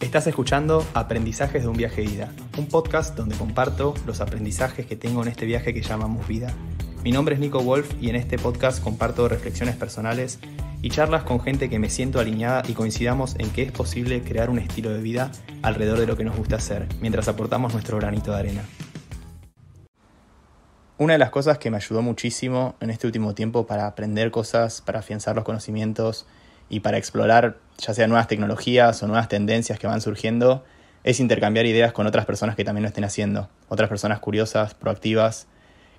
Estás escuchando Aprendizajes de un viaje de vida un podcast donde comparto los aprendizajes que tengo en este viaje que llamamos vida. Mi nombre es Nico Wolf y en este podcast comparto reflexiones personales y charlas con gente que me siento alineada y coincidamos en que es posible crear un estilo de vida alrededor de lo que nos gusta hacer, mientras aportamos nuestro granito de arena. Una de las cosas que me ayudó muchísimo en este último tiempo para aprender cosas, para afianzar los conocimientos y para explorar ya sea nuevas tecnologías o nuevas tendencias que van surgiendo, es intercambiar ideas con otras personas que también lo estén haciendo, otras personas curiosas, proactivas,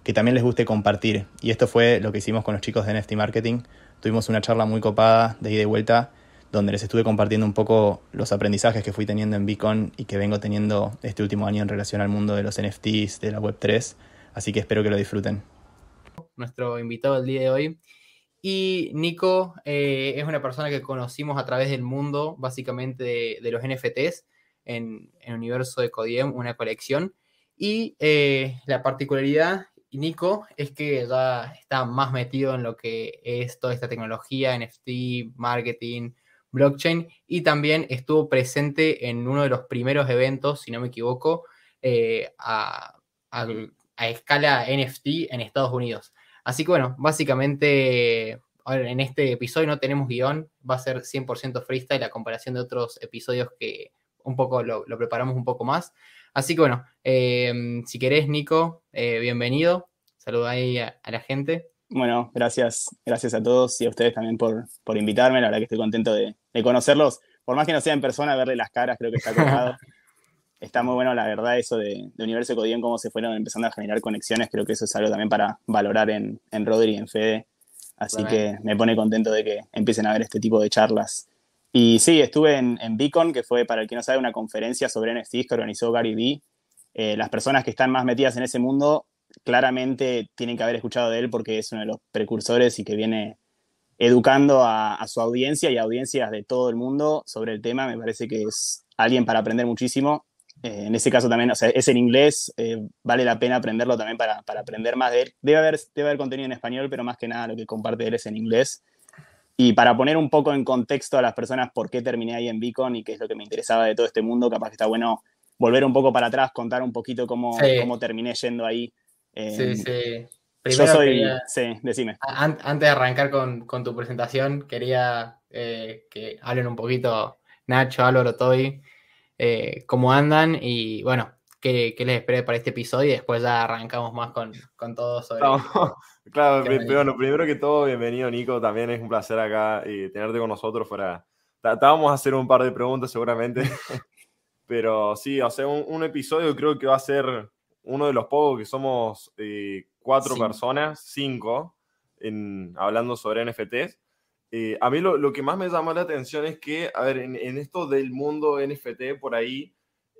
que también les guste compartir. Y esto fue lo que hicimos con los chicos de NFT Marketing. Tuvimos una charla muy copada de ida y vuelta, donde les estuve compartiendo un poco los aprendizajes que fui teniendo en Beacon y que vengo teniendo este último año en relación al mundo de los NFTs, de la Web3 Así que espero que lo disfruten. Nuestro invitado del día de hoy. Y Nico eh, es una persona que conocimos a través del mundo, básicamente de, los NFTs, en, el universo de Codiem, una colección. Y eh, la particularidad, Nico, es que ya está más metido en lo que es toda esta tecnología, NFT, marketing, blockchain, y también estuvo presente en uno de los primeros eventos, si no me equivoco, eh, a, a escala NFT en Estados Unidos. Así que bueno, básicamente en este episodio no tenemos guión, va a ser 100% freestyle la comparación de otros episodios que un poco lo, preparamos un poco más. Así que bueno, em, si querés, Nico, eh, bienvenido. Saluda ahí a, la gente. Bueno, gracias, gracias a todos y a ustedes también por, por invitarme. La verdad que estoy contento de, de conocerlos. Por más que no sea en persona, verle las caras creo que está colgado. está muy bueno, la verdad, eso de, de Universo en cómo se fueron empezando a generar conexiones. Creo que eso es algo también para valorar en, en Rodri y en Fede. Así que me pone contento de que empiecen a ver este tipo de charlas. Y sí, estuve en, Beacon, que fue, para el que no sabe, una conferencia sobre NFTs que organizó Gary Vee. Eh, las personas que están más metidas en ese mundo claramente tienen que haber escuchado de él porque es uno de los precursores y que viene educando a, su audiencia y a audiencias de todo el mundo sobre el tema. Me parece que es alguien para aprender muchísimo eh, en ese caso también, o sea, es en inglés, eh, vale la pena aprenderlo también para, para, aprender más de él. Debe haber, debe haber contenido en español, pero más que nada lo que comparte él es en inglés. Y para poner un poco en contexto a las personas por qué terminé ahí en Beacon y qué es lo que me interesaba de todo este mundo, capaz que está bueno volver un poco para atrás, contar un poquito cómo, cómo terminé yendo ahí. Eh, sí, sí. Primero yo soy, sí, decime. antes de arrancar con, con tu presentación, quería que hablen un poquito Nacho, Álvaro, Toy, eh, cómo andan y bueno, qué, les esperé para este episodio y después ya arrancamos más con, con todo sobre... claro, pero primero que todo, bienvenido Nico, también es un placer acá y eh, tenerte con nosotros fuera... Tratábamos a hacer un par de preguntas seguramente, pero sí, o sea, un, episodio creo que va a ser uno de los pocos que somos eh, cuatro personas, cinco, en, hablando sobre NFTs. Eh, a mí lo, que más me llama la atención es que, a ver, en, esto del mundo NFT por ahí,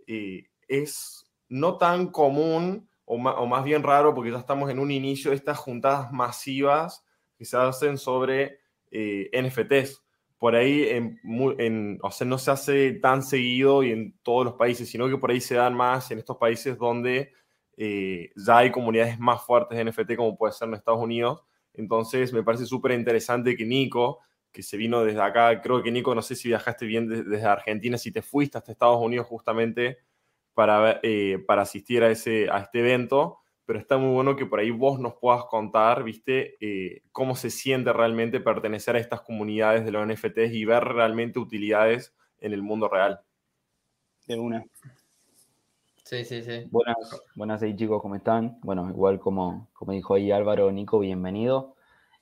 eh, es no tan común o, más bien raro, porque ya estamos en un inicio, de estas juntadas masivas que se hacen sobre eh, NFTs. Por ahí, en, o sea, no se hace tan seguido y en todos los países, sino que por ahí se dan más en estos países donde ya hay comunidades más fuertes de NFT, como puede ser en Estados Unidos entonces me parece súper interesante que Nico, que se vino desde acá, creo que Nico, no sé si viajaste bien desde Argentina, si te fuiste hasta Estados Unidos justamente para, eh, para asistir a, ese, a este evento, pero está muy bueno que por ahí vos nos puedas contar, viste, eh, cómo se siente realmente pertenecer a estas comunidades de los NFTs y ver realmente utilidades en el mundo real. De una. Sí, sí, sí. Buenas, buenas ahí chicos, ¿cómo están? Bueno, igual como, como dijo ahí Álvaro, Nico, bienvenido.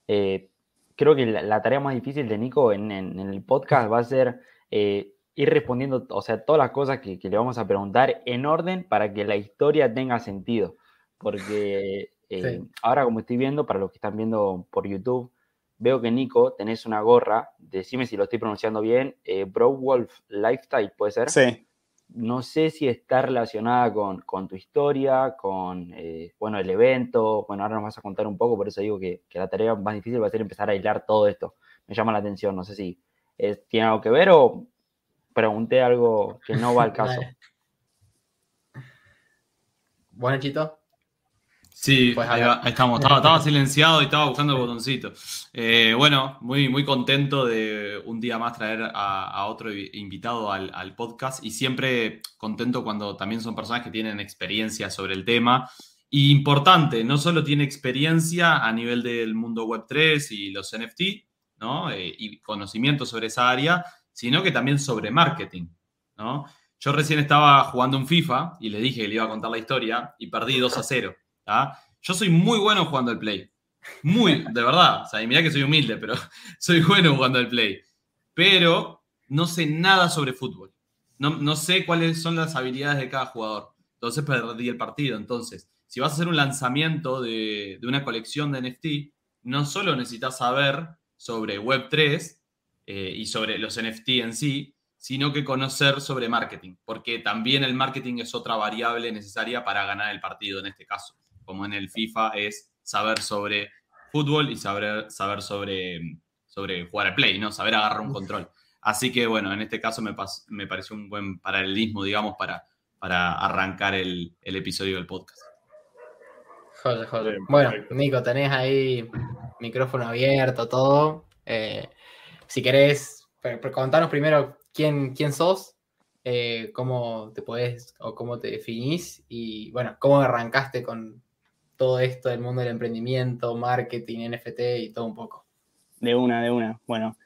Eh, creo que la, tarea más difícil de Nico en, el podcast va a ser eh, ir respondiendo, o sea, todas las cosas que, le vamos a preguntar en orden para que la historia tenga sentido. Porque eh, ahora como estoy viendo, para los que están viendo por YouTube, veo que Nico tenés una gorra, decime si lo estoy pronunciando bien, Bro Wolf Lifestyle, ¿puede ser? Sí, no sé si está relacionada con, tu historia, con, eh, bueno, el evento, bueno, ahora nos vas a contar un poco, por eso digo que, la tarea más difícil va a ser empezar a aislar todo esto. Me llama la atención, no sé si tiene algo que ver o pregunté algo que no va al caso. bueno, Chito, Sí, pues, ahí, estamos. Estaba, silenciado y estaba buscando el botoncito. Eh, bueno, muy, muy contento de un día más traer a, otro invitado al, podcast y siempre contento cuando también son personas que tienen experiencia sobre el tema. Y importante, no solo tiene experiencia a nivel del mundo web 3 y los NFT, ¿no? Eh, y conocimiento sobre esa área, sino que también sobre marketing, ¿no? Yo recién estaba jugando un FIFA y le dije que le iba a contar la historia y perdí 2 a 0. Yo soy muy bueno jugando al play. Muy, de verdad. O mirá que soy humilde, pero soy bueno jugando al play. Pero no sé nada sobre fútbol. No, no sé cuáles son las habilidades de cada jugador. Entonces perdí el partido. Entonces, si vas a hacer un lanzamiento de, una colección de NFT, no solo necesitas saber sobre Web3 eh, y sobre los NFT en sí, sino que conocer sobre marketing, porque también el marketing es otra variable necesaria para ganar el partido en este caso como en el FIFA, es saber sobre fútbol y saber, saber sobre, sobre jugar a play, ¿no? Saber agarrar un control. Así que bueno, en este caso me, pareció un buen paralelismo, digamos, para, para arrancar el, episodio del podcast. Joder, joder. Bueno, Nico, tenés ahí micrófono abierto, todo. Eh, si querés, contanos primero quién, quién sos, eh, cómo te podés o cómo te definís y bueno, cómo arrancaste con, todo esto del mundo del emprendimiento, marketing, NFT y todo un poco. De una, de una. Bueno,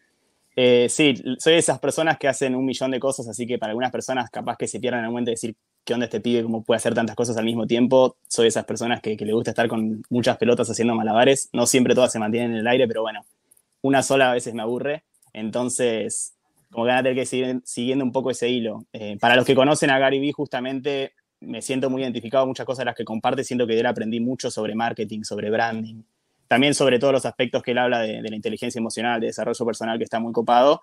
eh, sí, soy de esas personas que hacen un millón de cosas, así que para algunas personas capaz que se pierdan en el momento de decir qué onda este pibe, cómo puede hacer tantas cosas al mismo tiempo. Soy de esas personas que, le gusta estar con muchas pelotas haciendo malabares. No siempre todas se mantienen en el aire, pero bueno, una sola a veces me aburre. Entonces, como que van a tener que seguir siguiendo un poco ese hilo. Eh, para los que conocen a Gary Vee, justamente me siento muy identificado, con muchas cosas de las que comparte, siento que de él aprendí mucho sobre marketing, sobre branding, también sobre todos los aspectos que él habla de, la inteligencia emocional, de desarrollo personal, que está muy copado.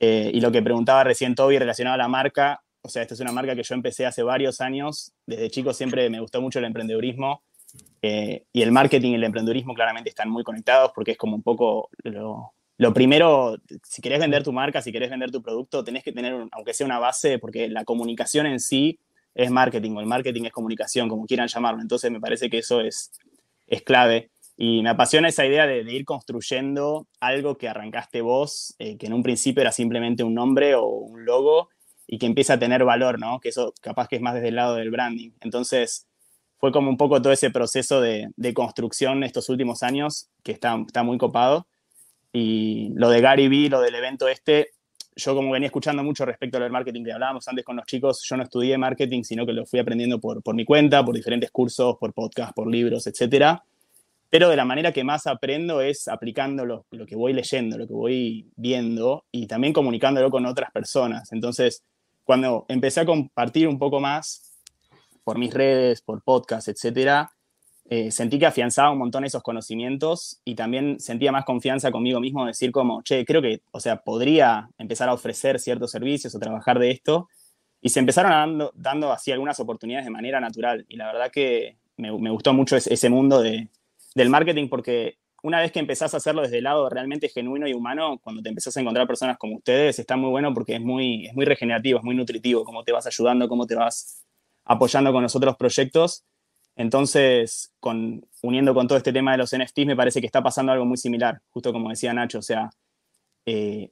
Eh, y lo que preguntaba recién Toby relacionado a la marca, o sea, esta es una marca que yo empecé hace varios años, desde chico siempre me gustó mucho el emprendedurismo, eh, y el marketing y el emprendedurismo claramente están muy conectados porque es como un poco lo, lo primero, si querés vender tu marca, si querés vender tu producto, tenés que tener, aunque sea una base, porque la comunicación en sí es marketing o el marketing es comunicación, como quieran llamarlo. Entonces me parece que eso es, es clave. Y me apasiona esa idea de, ir construyendo algo que arrancaste vos, eh, que en un principio era simplemente un nombre o un logo y que empieza a tener valor, ¿no? Que eso capaz que es más desde el lado del branding. Entonces fue como un poco todo ese proceso de, construcción estos últimos años que está, está muy copado. Y lo de Gary Vee, lo del evento este, yo como venía escuchando mucho respecto al marketing que hablábamos antes con los chicos, yo no estudié marketing, sino que lo fui aprendiendo por, por mi cuenta, por diferentes cursos, por podcasts por libros, etcétera. Pero de la manera que más aprendo es aplicando lo, lo, que voy leyendo, lo que voy viendo y también comunicándolo con otras personas. Entonces, cuando empecé a compartir un poco más por mis redes, por podcast, etcétera, eh, sentí que afianzaba un montón esos conocimientos y también sentía más confianza conmigo mismo, decir como, che, creo que, o sea, podría empezar a ofrecer ciertos servicios o trabajar de esto. Y se empezaron dando, dando así algunas oportunidades de manera natural. Y la verdad que me, gustó mucho ese, mundo de, del marketing porque una vez que empezás a hacerlo desde el lado realmente genuino y humano, cuando te empezás a encontrar personas como ustedes, está muy bueno porque es muy, es muy regenerativo, es muy nutritivo, cómo te vas ayudando, cómo te vas apoyando con los otros proyectos entonces, uniendo con todo este tema de los NFTs, me parece que está pasando algo muy similar, justo como decía Nacho, o sea, eh,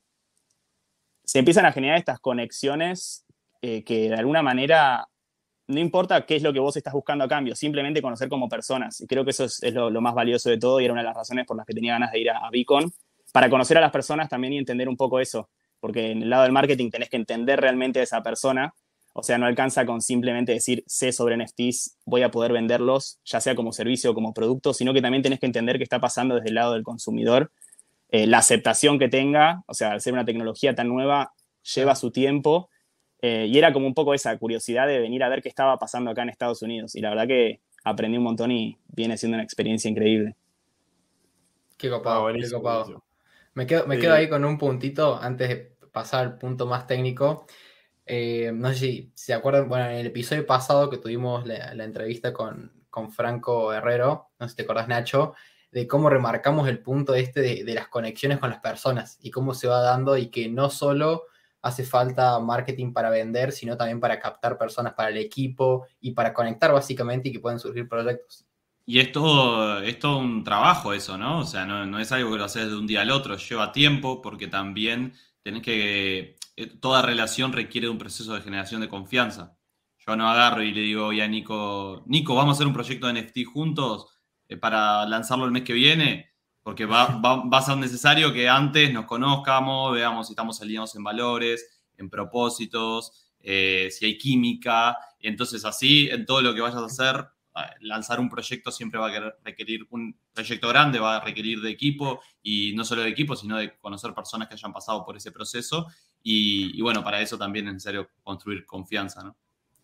se empiezan a generar estas conexiones eh, que de alguna manera, no importa qué es lo que vos estás buscando a cambio, simplemente conocer como personas. Y creo que eso es, lo, más valioso de todo y era una de las razones por las que tenía ganas de ir a, a Beacon, para conocer a las personas también y entender un poco eso, porque en el lado del marketing tenés que entender realmente a esa persona o sea, no alcanza con simplemente decir, sé sobre NFTs, voy a poder venderlos, ya sea como servicio o como producto, sino que también tienes que entender qué está pasando desde el lado del consumidor, eh, la aceptación que tenga, o sea, al ser una tecnología tan nueva, lleva su tiempo. Eh, y era como un poco esa curiosidad de venir a ver qué estaba pasando acá en Estados Unidos. Y la verdad que aprendí un montón y viene siendo una experiencia increíble. Qué ah, copado, qué copado. Me, quedo, quedo ahí con un puntito antes de pasar al punto más técnico. Eh, no sé si, se acuerdan, bueno, en el episodio pasado que tuvimos la, entrevista con, Franco Herrero, no sé si te acordás, Nacho, de cómo remarcamos el punto este de, las conexiones con las personas y cómo se va dando y que no solo hace falta marketing para vender, sino también para captar personas para el equipo y para conectar básicamente y que puedan surgir proyectos. Y esto todo, es un trabajo eso, ¿no? O sea, no, no, es algo que lo haces de un día al otro, lleva tiempo porque también tenés que eh, toda relación requiere de un proceso de generación de confianza. Yo no agarro y le digo Nico, Nico, vamos a hacer un proyecto de NFT juntos eh, para lanzarlo el mes que viene, porque va, a ser necesario que antes nos conozcamos, veamos si estamos alineados en valores, en propósitos, eh, si hay química. Entonces, así, en todo lo que vayas a hacer, lanzar un proyecto siempre va a requerir un proyecto grande, va a requerir de equipo y no solo de equipo, sino de conocer personas que hayan pasado por ese proceso y, bueno, para eso también es necesario construir confianza, ¿no?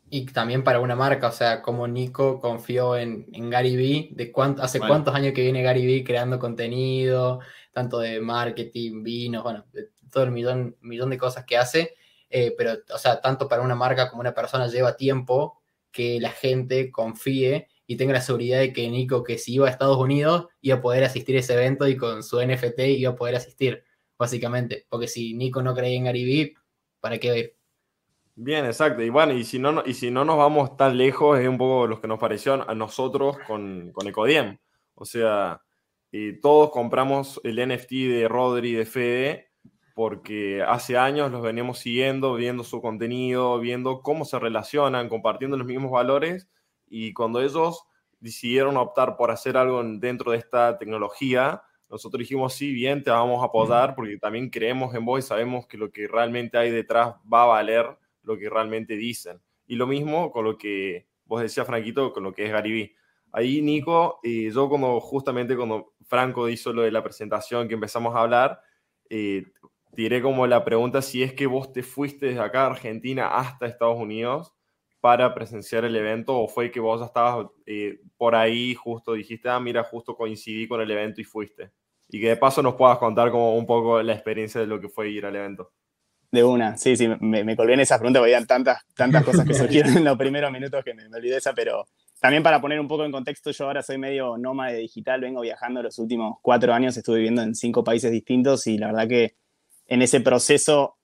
Y también para una marca, o sea, como Nico confió en, en Gary Vee, de cuánto, hace cuántos años que viene Gary Vee creando contenido, tanto de marketing, vinos, bueno, todo el millón, millón de cosas que hace, eh, pero, o sea, tanto para una marca como una persona lleva tiempo que la gente confíe y tenga la seguridad de que Nico, que si iba a Estados Unidos, iba a poder asistir a ese evento y con su NFT iba a poder asistir básicamente. Porque si Nico no cree en Aribip, ¿para qué va Bien, exacto. Y bueno, y si no, y si no nos vamos tan lejos, es un poco los que nos pareció a nosotros con, con Ecodiem. O sea, todos compramos el NFT de Rodri, de Fede, porque hace años los veníamos siguiendo, viendo su contenido, viendo cómo se relacionan, compartiendo los mismos valores. Y cuando ellos decidieron optar por hacer algo dentro de esta tecnología, nosotros dijimos, sí, bien, te vamos a apoyar porque también creemos en vos y sabemos que lo que realmente hay detrás va a valer lo que realmente dicen. Y lo mismo con lo que vos decías, Franquito, con lo que es Garibí. Ahí, Nico, eh, yo como justamente cuando Franco hizo lo de la presentación que empezamos a hablar, eh, tiré como la pregunta si es que vos te fuiste de acá, Argentina, hasta Estados Unidos, para presenciar el evento o fue que vos estabas eh, por ahí justo dijiste, ah, mira, justo coincidí con el evento y fuiste? Y que de paso nos puedas contar como un poco la experiencia de lo que fue ir al evento. De una, sí, sí, me, me colgué en esa preguntas, porque había tantas, tantas cosas que surgieron en los primeros minutos que me, me, olvidé esa, pero también para poner un poco en contexto, yo ahora soy medio nómade digital, vengo viajando los últimos cuatro años, estuve viviendo en cinco países distintos y la verdad que en ese proceso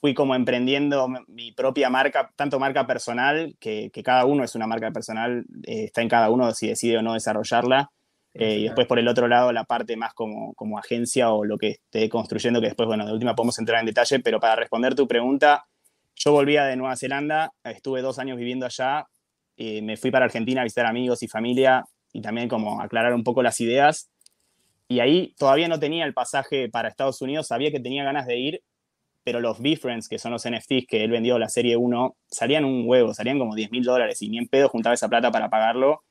fui como emprendiendo mi propia marca, tanto marca personal, que, cada uno es una marca personal, eh, está en cada uno si decide o no desarrollarla. Eh, y después por el otro lado la parte más como, como agencia o lo que esté construyendo, que después, bueno, de última podemos entrar en detalle, pero para responder tu pregunta, yo volvía de Nueva Zelanda, estuve dos años viviendo allá, eh, me fui para Argentina a visitar amigos y familia y también como aclarar un poco las ideas. Y ahí todavía no tenía el pasaje para Estados Unidos, sabía que tenía ganas de ir, pero los B-Friends, que son los NFTs que él vendió la serie 1, salían un huevo, salían como 10 mil dólares y ni en pedo juntaba esa plata para pagarlo.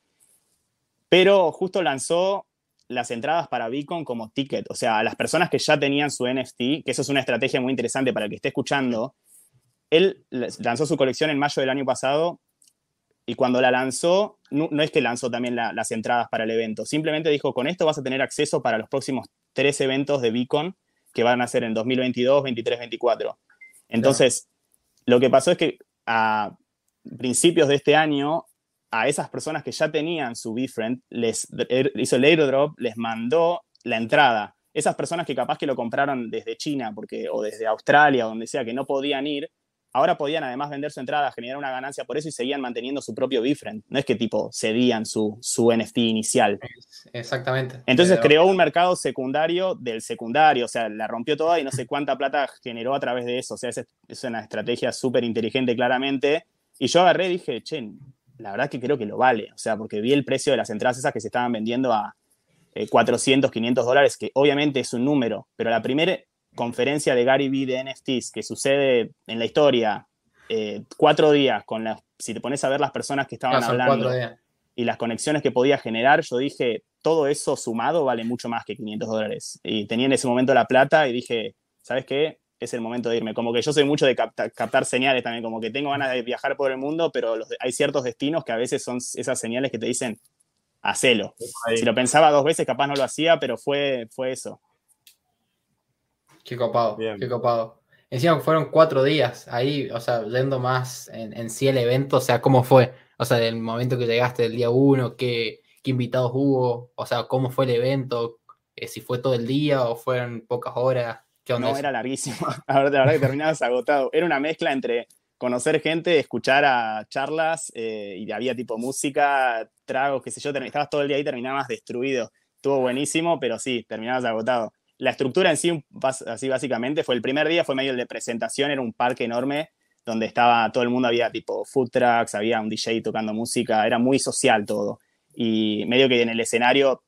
Pero justo lanzó las entradas para Beacon como ticket, o sea, a las personas que ya tenían su NFT, que eso es una estrategia muy interesante para el que esté escuchando. Él lanzó su colección en mayo del año pasado y cuando la lanzó, no, es que lanzó también las entradas para el evento, simplemente dijo, con esto vas a tener acceso para los próximos tres eventos de Beacon que van a ser en 2022, 23, 24. Entonces, lo que pasó es que a principios de este año, a esas personas que ya tenían su Befriend, les er, hizo el airdrop, les mandó la entrada. Esas personas que capaz que lo compraron desde China porque, o desde Australia, donde sea, que no podían ir, ahora podían además vender su entrada, generar una ganancia por eso y seguían manteniendo su propio Bifrend. No es que tipo cedían su, su NFT inicial. Exactamente. Entonces creó un mercado secundario del secundario, o sea, la rompió toda y no sé cuánta plata generó a través de eso. O sea, es, una estrategia súper inteligente claramente. Y yo agarré y dije, che, la verdad que creo que lo vale. O sea, porque vi el precio de las entradas esas que se estaban vendiendo a... 400, eh, 500 dólares, que obviamente es un número, pero la primera conferencia de Gary V de NFTs que sucede en la historia eh, cuatro días, con las, si te pones a ver las personas que estaban ah, hablando y las conexiones que podía generar, yo dije, todo eso sumado vale mucho más que 500 dólares. Y tenía en ese momento la plata y dije, ¿sabes qué? Es el momento de irme. Como que yo soy mucho de captar señales también, como que tengo ganas de viajar por el mundo, pero hay ciertos destinos que a veces son esas señales que te dicen, hacelo. Si lo pensaba dos veces, capaz no lo hacía, pero fue, fue eso. Qué copado, qué copado. Encima fueron cuatro días ahí, o sea, yendo más en, sí el evento, o sea, ¿cómo fue? O sea, del momento que llegaste, el día uno, ¿qué, invitados hubo? O sea, ¿cómo fue el evento? Eh, si fue todo el día o fueron pocas horas. ¿Qué onda no, era larguísimo. La verdad, la verdad que terminabas agotado. Era una mezcla entre conocer gente, escuchar a charlas eh, y había tipo música, tragos, qué sé yo. Estabas todo el día ahí y terminabas destruido. Estuvo buenísimo, pero sí, terminabas agotado. La estructura en sí, así básicamente, fue el primer día, fue medio el de presentación, era un parque enorme donde estaba todo el mundo, había tipo food trucks, había un DJ tocando música, era muy social todo. Y medio que en el escenario,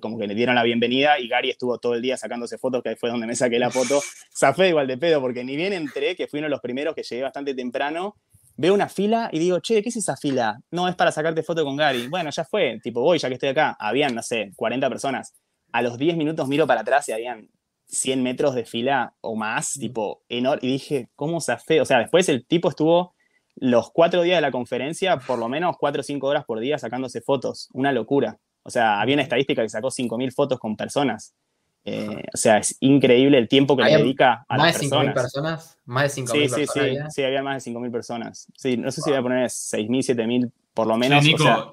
como que le dieron la bienvenida y Gary estuvo todo el día sacándose fotos, que fue donde me saqué la foto. Zafé igual de pedo, porque ni bien entré, que fui uno de los primeros que llegué bastante temprano, veo una fila y digo, che, ¿qué es esa fila? No, es para sacarte foto con Gary. Bueno, ya fue, tipo, voy ya que estoy acá. Habían, no sé, 40 personas a los 10 minutos miro para atrás y habían 100 metros de fila o más, tipo, enorme. Y dije, ¿cómo se hace? O sea, después el tipo estuvo los cuatro días de la conferencia, por lo menos cuatro o cinco horas por día sacándose fotos. Una locura. O sea, había una estadística que sacó 5.000 fotos con personas. Eh, o sea, es increíble el tiempo que le dedica a las personas. ¿Más de 5.000 personas? Más de 5.000 sí, personas. Sí, sí, sí, había más de 5.000 personas. Sí, no sé si voy a poner 6.000, 7.000 por lo menos.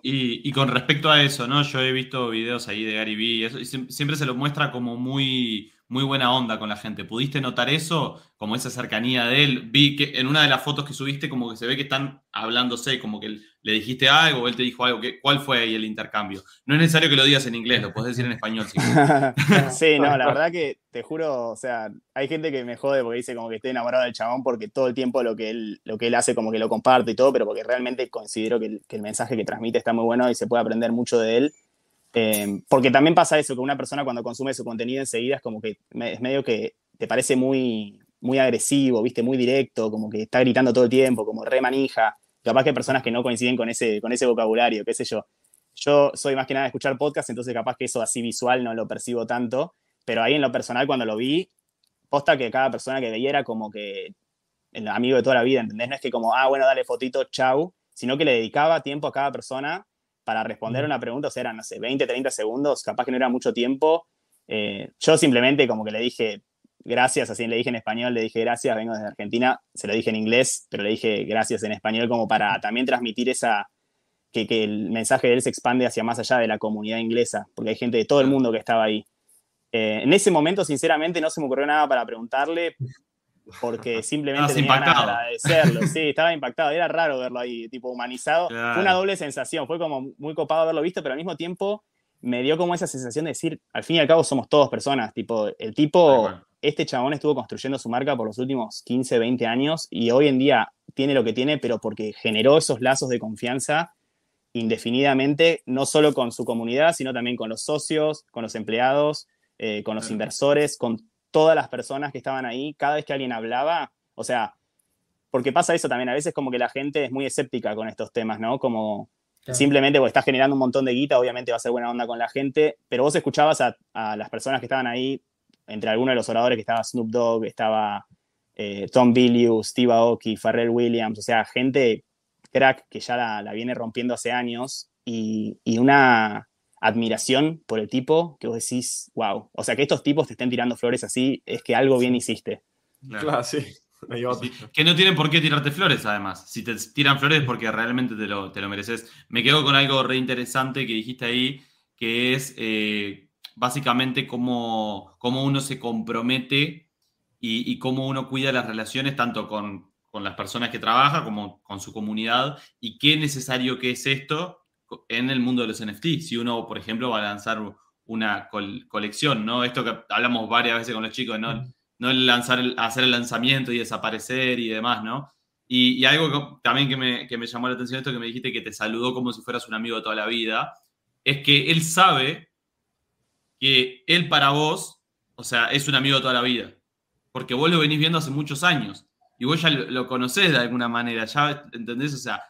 y, con respecto a eso, ¿no? Yo he visto videos ahí de Gary Vee y, eso, y siempre se lo muestra como muy muy buena onda con la gente. ¿Pudiste notar eso? Como esa cercanía de él. Vi que en una de las fotos que subiste como que se ve que están hablándose, como que le dijiste algo, él te dijo algo. ¿Cuál fue ahí el intercambio? No es necesario que lo digas en inglés, lo puedes decir en español. sí, no, la verdad que te juro, o sea, hay gente que me jode porque dice como que estoy enamorado del chabón porque todo el tiempo lo que él, lo que él hace como que lo comparte y todo, pero porque realmente considero que el mensaje que transmite está muy bueno y se puede aprender mucho de él. Em, porque también pasa eso, que una persona cuando consume su contenido enseguida es como que es medio que te parece muy, muy agresivo, viste, muy directo, como que está gritando todo el tiempo, como re manija. Capaz que hay personas que no coinciden con ese, con ese vocabulario, qué sé yo. Yo soy más que nada de escuchar podcast, entonces capaz que eso así visual no lo percibo tanto, pero ahí en lo personal cuando lo vi, posta que cada persona que veía era como que el amigo de toda la vida, ¿entendés? No es que como, ah, bueno, dale fotito, chau, sino que le dedicaba tiempo a cada persona para responder una pregunta, o sea, eran, no sé, 20, 30 segundos, capaz que no era mucho tiempo. Eh, yo simplemente como que le dije gracias, así le dije en español, le dije gracias, vengo desde Argentina, se lo dije en inglés, pero le dije gracias en español como para también transmitir esa, que, el mensaje de él se expande hacia más allá de la comunidad inglesa, porque hay gente de todo el mundo que estaba ahí. Eh, en ese momento, sinceramente, no se me ocurrió nada para preguntarle, porque simplemente tenía ganas de agradecerlo. Sí, estaba impactado, era raro verlo ahí, tipo humanizado. Fue una doble sensación, fue como muy copado haberlo visto, pero al mismo tiempo me dio como esa sensación de decir, al fin y al cabo somos todos personas, tipo, el tipo, este chabón estuvo construyendo su marca por los últimos 15, 20 años y hoy en día tiene lo que tiene, pero porque generó esos lazos de confianza indefinidamente, no solo con su comunidad, sino también con los socios, con los empleados, eh, con los inversores, con todas las personas que estaban ahí, cada vez que alguien hablaba, o sea, porque pasa eso también, a veces como que la gente es muy escéptica con estos temas, ¿no? Como simplemente porque estás generando un montón de guita, obviamente va a ser buena onda con la gente, pero vos escuchabas a, las personas que estaban ahí, entre algunos de los oradores que estaba Snoop Dogg, estaba eh, Tom Billius, Steve Aoki, Pharrell Williams, o sea, gente crack que ya la, la viene rompiendo hace años y, y una admiración por el tipo, que vos decís, wow, o sea, que estos tipos te estén tirando flores así, es que algo bien hiciste. Claro, sí. que no tienen por qué tirarte flores, además. Si te tiran flores es porque realmente te lo, te lo mereces. Me quedo con algo re interesante que dijiste ahí, que es eh, básicamente cómo, cómo, uno se compromete y, y, cómo uno cuida las relaciones, tanto con, con, las personas que trabaja como con su comunidad, y qué necesario que es esto en el mundo de los NFT. Si uno, por ejemplo, va a lanzar una colección, ¿no? Esto que hablamos varias veces con los chicos, ¿no? No lanzar, hacer el lanzamiento y desaparecer y demás, ¿no? Y, algo también que me, llamó la atención, esto que me dijiste que te saludó como si fueras un amigo de toda la vida, es que él sabe que él para vos, o sea, es un amigo de toda la vida, porque vos lo venís viendo hace muchos años y vos ya lo, lo conocés de alguna manera, ya entendés, o sea,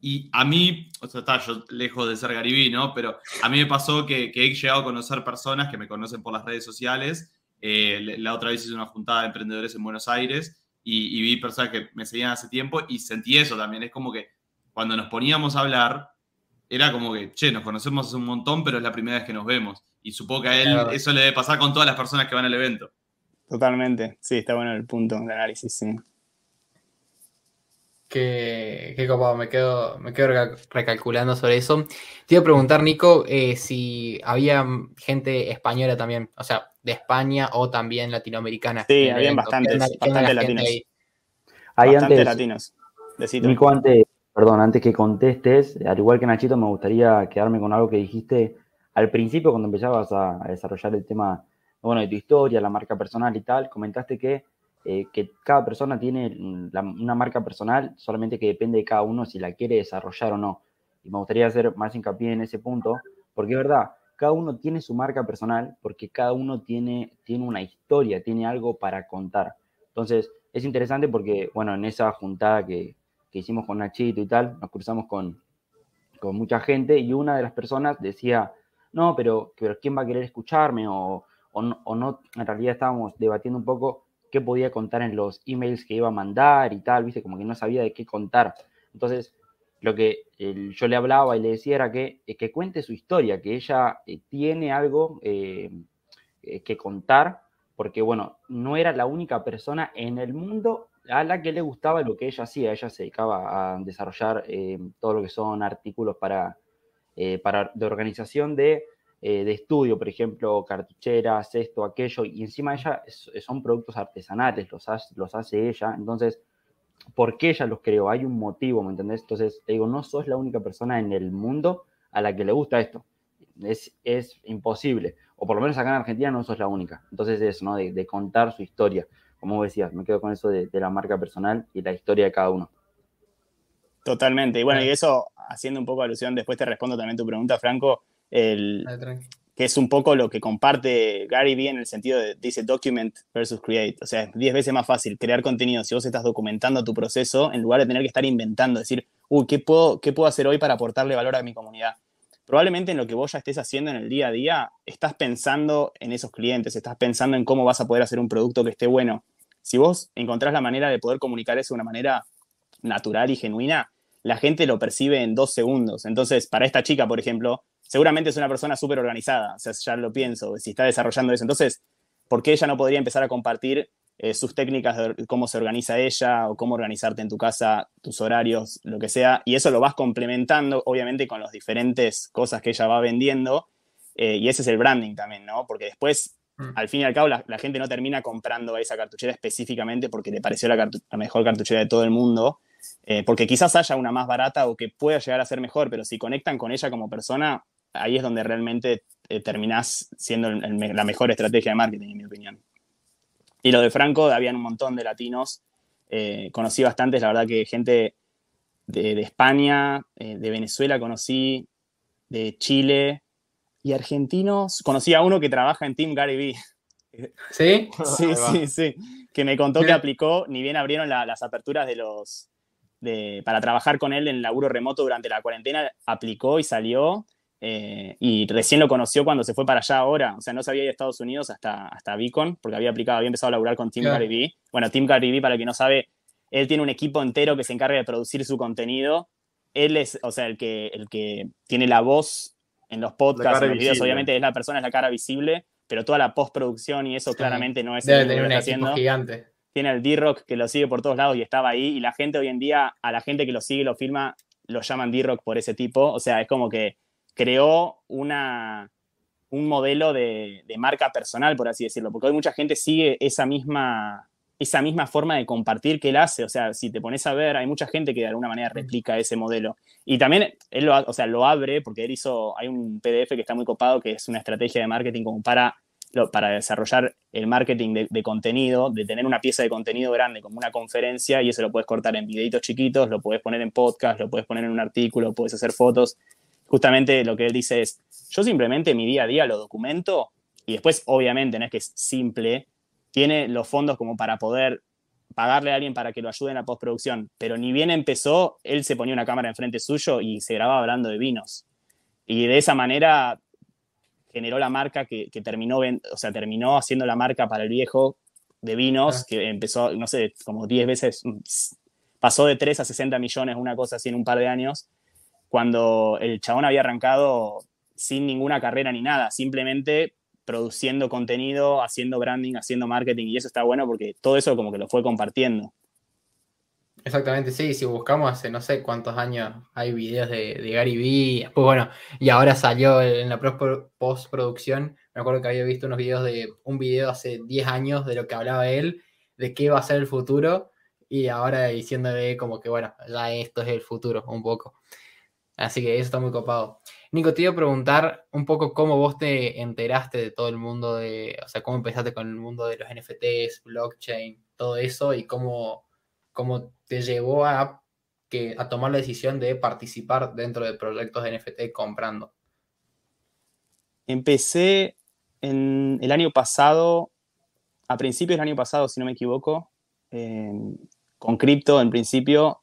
y a mí, o sea, está yo lejos de ser garibí, ¿no? Pero a mí me pasó que, he llegado a conocer personas que me conocen por las redes sociales. Eh, la otra vez hice una juntada de emprendedores en Buenos Aires y, vi personas que me seguían hace tiempo y sentí eso también. Es como que cuando nos poníamos a hablar, era como que, che, nos conocemos hace un montón, pero es la primera vez que nos vemos. Y supongo que a él eso le debe pasar con todas las personas que van al evento. Totalmente, sí, está bueno el punto de análisis, sí. Qué, copado, me quedo, me quedo recalculando sobre eso. Te iba a preguntar, Nico, eh, si había gente española también, o sea, de España o también latinoamericana. Sí, había bastantes, bastante latinos. hay antes, latinos. Nico, antes, perdón, antes que contestes, al igual que Nachito, me gustaría quedarme con algo que dijiste al principio cuando empezabas a, a desarrollar el tema, bueno, de tu historia, la marca personal y tal, comentaste que eh, que cada persona tiene una marca personal, solamente que depende de cada uno si la quiere desarrollar o no. Y me gustaría hacer más hincapié en ese punto, porque es verdad, cada uno tiene su marca personal, porque cada uno tiene, tiene una historia, tiene algo para contar. Entonces, es interesante porque, bueno, en esa juntada que, que hicimos con Nachito y tal, nos cruzamos con, mucha gente y una de las personas decía, no, pero, ¿quién va a querer escucharme? O, o no, en realidad estábamos debatiendo un poco qué podía contar en los emails que iba a mandar y tal, viste, como que no sabía de qué contar. Entonces, lo que yo le hablaba y le decía era que, eh, que cuente su historia, que ella eh, tiene algo eh, que contar, porque bueno, no era la única persona en el mundo a la que le gustaba lo que ella hacía. Ella se dedicaba a desarrollar todo lo que son artículos para, para de organización de eh, de estudio, por ejemplo, cartucheras, esto, aquello, y encima ella eh, son productos artesanales, los hace, ella, entonces, ¿por qué ella los creó? Hay un motivo, ¿me entendés? Entonces, te digo, no sos la única persona en el mundo a la que le gusta esto. Es, imposible, o por lo menos acá en Argentina no sos la única. Entonces, eso, ¿no? De, contar su historia. Como decías, me quedo con eso de, de la marca personal y la historia de cada uno. Totalmente. Y bueno, y eso, haciendo un poco alusión, después te respondo también tu pregunta, Franco, el, que es un poco lo que comparte Gary Vee en el sentido de, dice, document versus create. O sea, es 10 veces más fácil crear contenido si vos estás documentando tu proceso en lugar de tener que estar inventando, decir, uy, ¿qué puedo, qué puedo hacer hoy para aportarle valor a mi comunidad? Probablemente en lo que vos ya estés haciendo en el día a día, estás pensando en esos clientes, estás pensando en cómo vas a poder hacer un producto que esté bueno. Si vos encontrás la manera de poder comunicar eso de una manera natural y genuina, la gente lo percibe en dos segundos. Entonces, para esta chica, por ejemplo, seguramente es una persona súper organizada, o sea, ya lo pienso, si está desarrollando eso. Entonces, ¿por qué ella no podría empezar a compartir eh, sus técnicas de cómo se organiza ella o cómo organizarte en tu casa, tus horarios, lo que sea? Y eso lo vas complementando, obviamente, con las diferentes cosas que ella va vendiendo. Eh, y ese es el branding también, ¿no? Porque después, mm. al fin y al cabo, la, gente no termina comprando esa cartuchera específicamente porque le pareció la, mejor cartuchera de todo el mundo. Eh, porque quizás haya una más barata o que pueda llegar a ser mejor, pero si conectan con ella como persona, ahí es donde realmente terminas eh, terminás siendo la mejor estrategia de marketing, en mi opinión. Y lo de Franco, habían un montón de latinos, eh, conocí bastantes, la verdad que gente de, España, eh, de Venezuela conocí, de Chile y argentinos. Conocí a uno que trabaja en Team Gary ¿Sí? Sí, sí, sí. Que me contó que aplicó, ni bien abrieron las aperturas de los. De, para trabajar con él en laburo remoto durante la cuarentena, aplicó y salió eh, y recién lo conoció cuando se fue para allá ahora. O sea, no sabía ir a Estados Unidos hasta, hasta Beacon, porque había aplicado, había empezado a laburar con Tim claro. Bueno, Tim B para el que no sabe, él tiene un equipo entero que se encarga de producir su contenido. Él es, o sea, el que, el que tiene la voz en los podcasts, en los videos, obviamente es la persona, es la cara visible, pero toda la postproducción y eso claramente no es Debe tener un haciendo. gigante. Tiene el D-Rock que lo sigue por todos lados y estaba ahí. Y la gente hoy en día, a la gente que lo sigue, lo firma, lo llaman D-Rock por ese tipo. O sea, es como que creó un modelo de, marca personal, por así decirlo, porque hoy mucha gente sigue esa misma, esa misma forma de compartir que él hace, o sea, si te pones a ver, hay mucha gente que de alguna manera replica ese modelo. Y también él lo, o sea, lo abre, porque él hizo, hay un PDF que está muy copado, que es una estrategia de marketing como para, para desarrollar el marketing de, contenido, de tener una pieza de contenido grande como una conferencia, y eso lo puedes cortar en videitos chiquitos, lo puedes poner en podcast, lo puedes poner en un artículo, puedes hacer fotos, justamente lo que él dice es, yo simplemente mi día a día lo documento y después, obviamente, no es que es simple, tiene los fondos como para poder pagarle a alguien para que lo ayude en la postproducción, pero ni bien empezó, él se ponía una cámara enfrente suyo y se grababa hablando de vinos. Y de esa manera generó la marca que, terminó, o sea, terminó haciendo la marca para el viejo de vinos, ah. que empezó, no sé, como 10 veces, pasó de 3 a 60 millones, una cosa así en un par de años, cuando el chabón había arrancado sin ninguna carrera ni nada, simplemente produciendo contenido, haciendo branding, haciendo marketing, y eso está bueno porque todo eso como que lo fue compartiendo. Exactamente, sí, si buscamos hace no sé cuántos años hay videos de, de Gary Vee, después bueno, y ahora salió en la postproducción, me acuerdo que había visto unos videos de un video hace 10 años de lo que hablaba él, de qué va a ser el futuro, y ahora diciéndole como que bueno, ya esto es el futuro un poco. Así que eso está muy copado. Nico, te iba a preguntar un poco cómo vos te enteraste de todo el mundo de, o sea, cómo empezaste con el mundo de los NFTs, blockchain, todo eso y cómo, cómo te llevó a, que, a tomar la decisión de participar dentro de proyectos de NFT comprando. Empecé en el año pasado, a principios del año pasado, si no me equivoco, con cripto en principio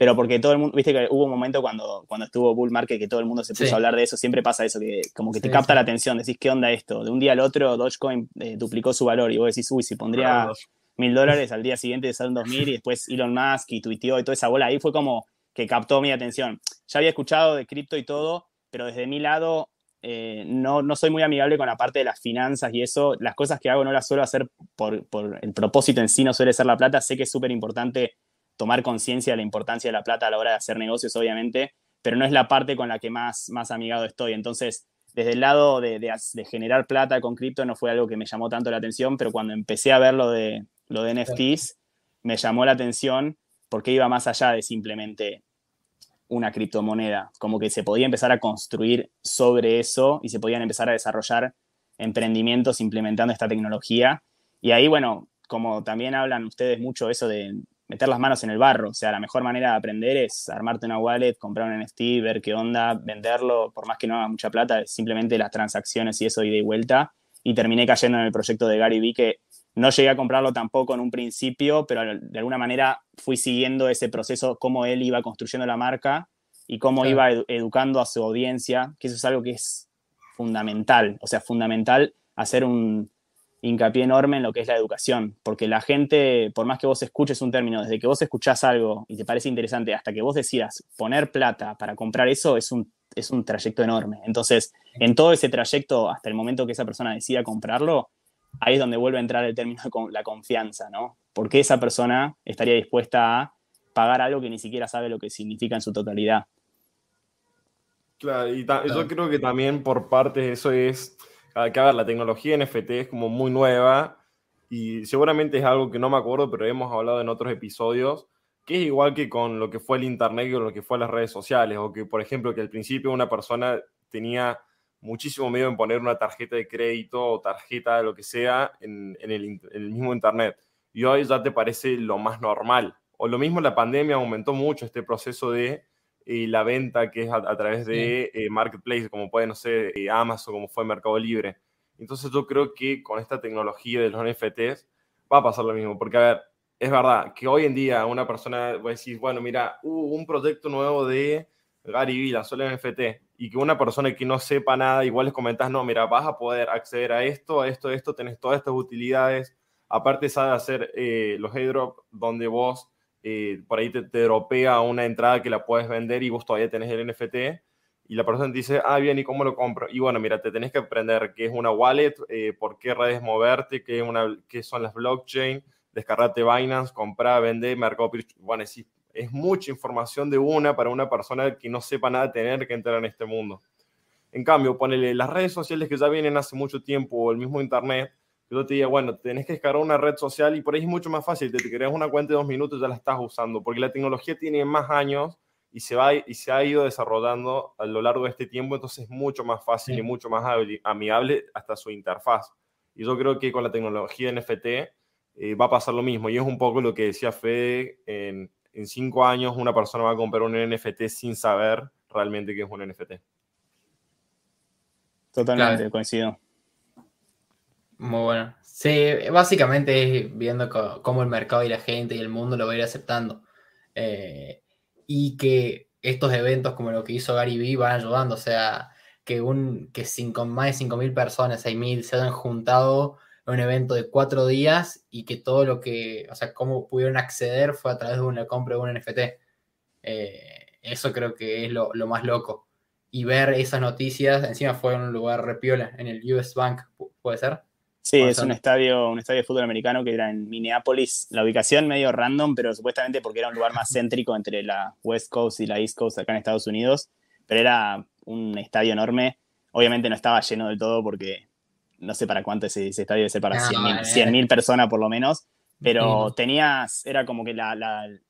pero porque todo el mundo, viste que hubo un momento cuando, cuando estuvo Bull Market que todo el mundo se puso a hablar de eso, siempre pasa eso, que como que te capta la atención, decís, ¿qué onda esto? De un día al otro Dogecoin eh, duplicó su valor y vos decís, uy, si pondría mil dólares al día siguiente salen dos mil y después Elon Musk y tuiteó y toda esa bola, ahí fue como que captó mi atención. Ya había escuchado de cripto y todo, pero desde mi lado eh, no, no, soy muy amigable con la parte de las finanzas y eso. Las cosas que hago no las suelo hacer por, por el propósito en sí, no suele ser la plata. Sé que es súper importante tomar conciencia de la importancia de la plata a la hora de hacer negocios, obviamente, pero no es la parte con la que más, más amigado estoy. Entonces, desde el lado de, generar plata con cripto no fue algo que me llamó tanto la atención, pero cuando empecé a ver lo de, lo de NFTs, me llamó la atención porque iba más allá de simplemente una criptomoneda, como que se podía empezar a construir sobre eso y se podían empezar a desarrollar emprendimientos implementando esta tecnología. Y ahí, bueno, como también hablan ustedes mucho eso de, meter las manos en el barro. O sea, la mejor manera de aprender es armarte una wallet, comprar un NFT, ver qué onda, venderlo, por más que no haga mucha plata, simplemente las transacciones y eso ida y vuelta. Y terminé cayendo en el proyecto de Gary Vee, que no llegué a comprarlo tampoco en un principio, pero de alguna manera fui siguiendo ese proceso, cómo él iba construyendo la marca y cómo iba educando a su audiencia, que eso es algo que es fundamental. O sea, fundamental hacer un, hincapié enorme en lo que es la educación, porque la gente, por más que vos escuches un término, desde que vos escuchás algo y te parece interesante hasta que vos decidas poner plata para comprar eso, es un, es un trayecto enorme. Entonces, en todo ese trayecto, hasta el momento que esa persona decida comprarlo, ahí es donde vuelve a entrar el término de la confianza, ¿no? Porque esa persona estaría dispuesta a pagar algo que ni siquiera sabe lo que significa en su totalidad? Claro, y yo creo que también por parte de eso es Ah, que la tecnología NFT es como muy nueva y seguramente es algo que no me acuerdo, pero hemos hablado en otros episodios, que es igual que con lo que fue el Internet y con lo que fue las redes sociales, o que, por ejemplo, que al principio una persona tenía muchísimo miedo en poner una tarjeta de crédito o tarjeta de lo que sea en, en el mismo Internet. Y hoy ya te parece lo más normal. O lo mismo la pandemia aumentó mucho este proceso de y la venta que es a, través de eh, marketplace, como puede, no sé, eh, Amazon, como fue Mercado Libre. Entonces yo creo que con esta tecnología de los NFTs va a pasar lo mismo, porque a ver, es verdad que hoy en día una persona va a decir, bueno, mira, hubo uh, un proyecto nuevo de Gary Vila, solo NFT, y que una persona que no sepa nada, igual les comentas, no, mira, vas a poder acceder a esto, a esto, a esto, tenés todas estas utilidades, aparte sabe hacer eh, los airdrop donde vos eh, por ahí te, dropea una entrada que la puedes vender y vos todavía tenés el NFT. Y la persona te dice, ah, bien, ¿y cómo lo compro? Y bueno, mira, te tenés que aprender qué es una wallet, eh, por qué redes moverte, qué, una, qué son las blockchain, descarrate Binance, comprar, vender, mercado. Bueno, es, es mucha información de una para una persona que no sepa nada tener que entrar en este mundo. En cambio, ponele las redes sociales que ya vienen hace mucho tiempo o el mismo Internet, yo te digo, bueno, tenés que descargar una red social y por ahí es mucho más fácil, te creas una cuenta de dos minutos ya la estás usando, porque la tecnología tiene más años y se, va, y se ha ido desarrollando a lo largo de este tiempo, entonces es mucho más fácil y mucho más amigable hasta su interfaz. Y yo creo que con la tecnología NFT eh, va a pasar lo mismo, y es un poco lo que decía Fede, en, cinco años una persona va a comprar un NFT sin saber realmente qué es un NFT. Totalmente, coincido. Muy bueno. Sí, básicamente es viendo cómo el mercado y la gente y el mundo lo va a ir aceptando. Eh, y que estos eventos como lo que hizo Gary Vee van ayudando. O sea, que, un, que cinco, más de 5.000 personas, 6.000 se han juntado en un evento de cuatro días y que todo lo que, o sea, cómo pudieron acceder fue a través de una compra de un NFT. Eh, eso creo que es lo, lo, más loco. Y ver esas noticias, encima fue en un lugar repiola, en el US Bank, ¿puede ser? Sí, es un estadio, un estadio de fútbol americano que era en Minneapolis. La ubicación medio random, pero supuestamente porque era un lugar más céntrico entre la West Coast y la East Coast acá en Estados Unidos. Pero era un estadio enorme. Obviamente no estaba lleno del todo porque no sé para cuánto ese, estadio debe ser para 100.000 eh. personas por lo menos. Pero tenías, era como que la,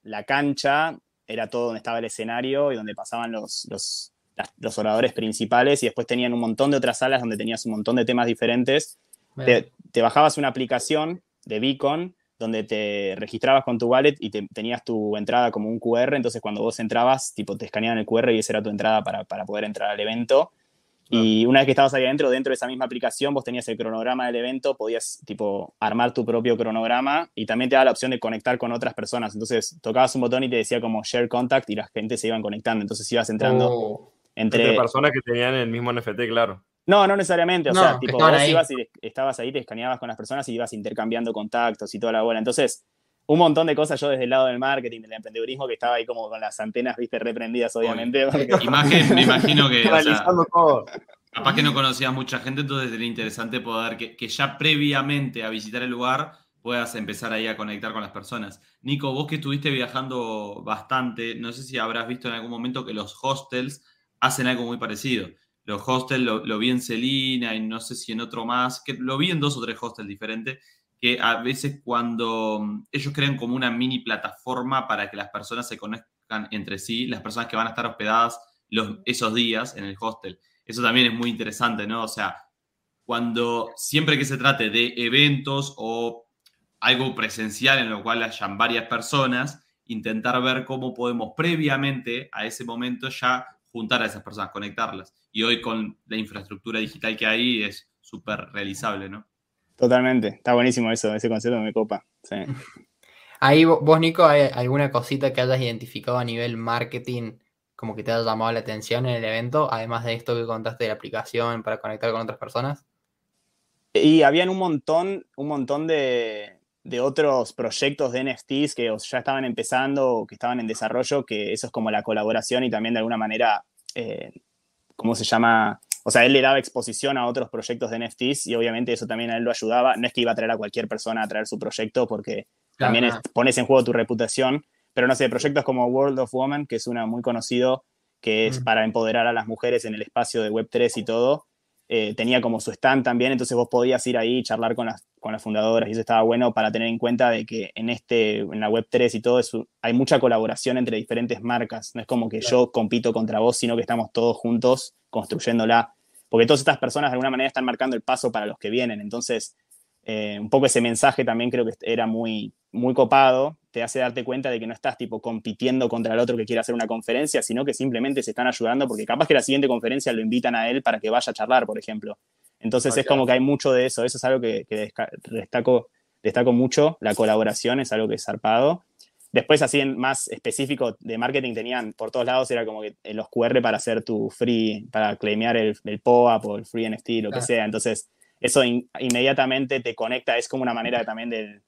la, cancha era todo donde estaba el escenario y donde pasaban los, los, los oradores principales. Y después tenían un montón de otras salas donde tenías un montón de temas diferentes te, bajabas una aplicación de Beacon donde te registrabas con tu wallet y tenías tu entrada como un QR, entonces cuando vos entrabas, tipo, te escaneaban el QR y esa era tu entrada para, poder entrar al evento. Y una vez que estabas ahí adentro, dentro de esa misma aplicación, vos tenías el cronograma del evento, podías tipo armar tu propio cronograma y también te daba la opción de conectar con otras personas. Entonces tocabas un botón y te decía como share contact y la gente se iban conectando. Entonces ibas entrando oh. entre personas que tenían el mismo NFT, claro. No, no necesariamente. O sea, tipo, ibas y estabas ahí, te escaneabas con las personas y ibas intercambiando contactos y toda la bola. Entonces, un montón de cosas yo desde el lado del marketing, del emprendedurismo, que estaba ahí como con las antenas, viste, reprendidas, obviamente. Imagen, me imagino que. o Capaz que no conocías mucha gente, entonces era interesante poder que, que ya previamente a visitar el lugar puedas empezar ahí a conectar con las personas. Nico, vos que estuviste viajando bastante, no sé si habrás visto en algún momento que los hostels hacen algo muy parecido los hostels, lo, vi en Celina y no sé si en otro más, que lo vi en dos o tres hostels diferentes, que a veces cuando mm, ellos crean como una mini plataforma para que las personas se conozcan entre sí, las personas que van a estar hospedadas los, esos días en el hostel. Eso también es muy interesante, ¿no? O sea, cuando siempre que se trate de eventos o algo presencial en lo cual hayan varias personas, intentar ver cómo podemos previamente a ese momento ya juntar a esas personas, conectarlas y hoy con la infraestructura digital que hay es súper realizable, ¿no? Totalmente, está buenísimo eso, ese concepto me copa. Ahí vos, Nico, ¿hay alguna cosita que hayas identificado a nivel marketing como que te haya llamado la atención en el evento, además de esto que contaste de la aplicación para conectar con otras personas? Y habían un montón, un montón de, otros proyectos de NFTs que ya estaban empezando o que estaban en desarrollo, que eso es como la colaboración y también de alguna manera eh, ¿cómo se llama? O sea, él le daba exposición a otros proyectos de NFTs y obviamente eso también a él lo ayudaba. No es que iba a traer a cualquier persona a traer su proyecto porque también pones en juego tu reputación, pero no sé, proyectos como World of Women, que es una muy conocido, que es mm. para empoderar a las mujeres en el espacio de Web3 y todo, eh, tenía como su stand también, entonces vos podías ir ahí y charlar con las, con las fundadoras y eso estaba bueno para tener en cuenta de que en, este, en la Web3 y todo eso hay mucha colaboración entre diferentes marcas, no es como que yo compito contra vos, sino que estamos todos juntos construyéndola, porque todas estas personas de alguna manera están marcando el paso para los que vienen, entonces eh, un poco ese mensaje también creo que era muy, muy copado, te hace darte cuenta de que no estás tipo compitiendo contra el otro que quiere hacer una conferencia, sino que simplemente se están ayudando porque capaz que la siguiente conferencia lo invitan a él para que vaya a charlar, por ejemplo. Entonces ah, es como que hay mucho de eso, eso es algo que, que destaco, mucho, la colaboración es algo que es zarpado. Después, así en más específico de marketing, tenían por todos lados, era como que eh, los QR para hacer tu free, para claimear el, el POAP o el free NFT, lo que ah. sea. Entonces, eso inmediatamente te conecta, es como una manera también del,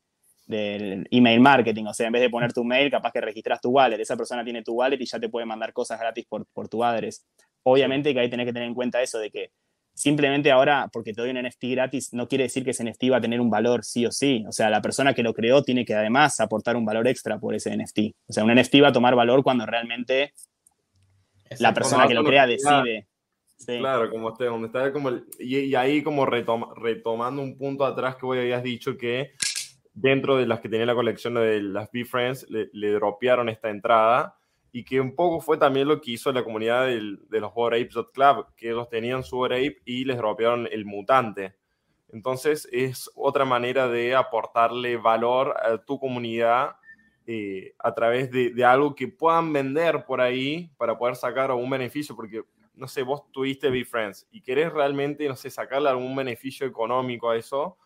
email marketing, o sea, en vez de poner tu mail, capaz que registras tu wallet, esa persona tiene tu wallet y ya te puede mandar cosas gratis por, tu address. Obviamente que ahí tenés que tener en cuenta eso de que simplemente ahora, porque te doy un NFT gratis, no quiere decir que ese NFT va a tener un valor sí o sí. O sea, la persona que lo creó tiene que además aportar un valor extra por ese NFT. O sea, un NFT va a tomar valor cuando realmente la persona que lo crea decide. Claro, como este, donde está como y, ahí como retomando un punto atrás que hoy habías dicho que dentro de las que tenía la colección de las B-Friends le, dropearon esta entrada y que un poco fue también lo que hizo la comunidad de los Bored Club, que ellos tenían su Bored Ape y les dropearon el mutante. Entonces es otra manera de aportarle valor a tu comunidad eh, a través de, de, algo que puedan vender por ahí para poder sacar algún beneficio, porque no sé, vos tuviste Be Friends y querés realmente, no sé, sacarle algún beneficio económico a eso.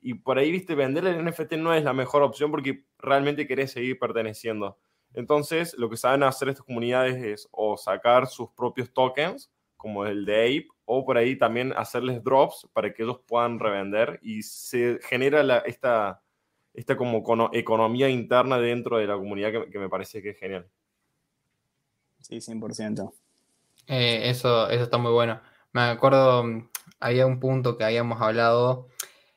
Y por ahí, viste, vender el NFT no es la mejor opción porque realmente querés seguir perteneciendo. Entonces, lo que saben hacer estas comunidades es o sacar sus propios tokens, como el de Ape, o por ahí también hacerles drops para que ellos puedan revender y se genera esta, esta como economía interna dentro de la comunidad que, que me parece que es genial. Sí, 100%. Eh, eso, eso está muy bueno. Me acuerdo, mm, había un punto que habíamos hablado,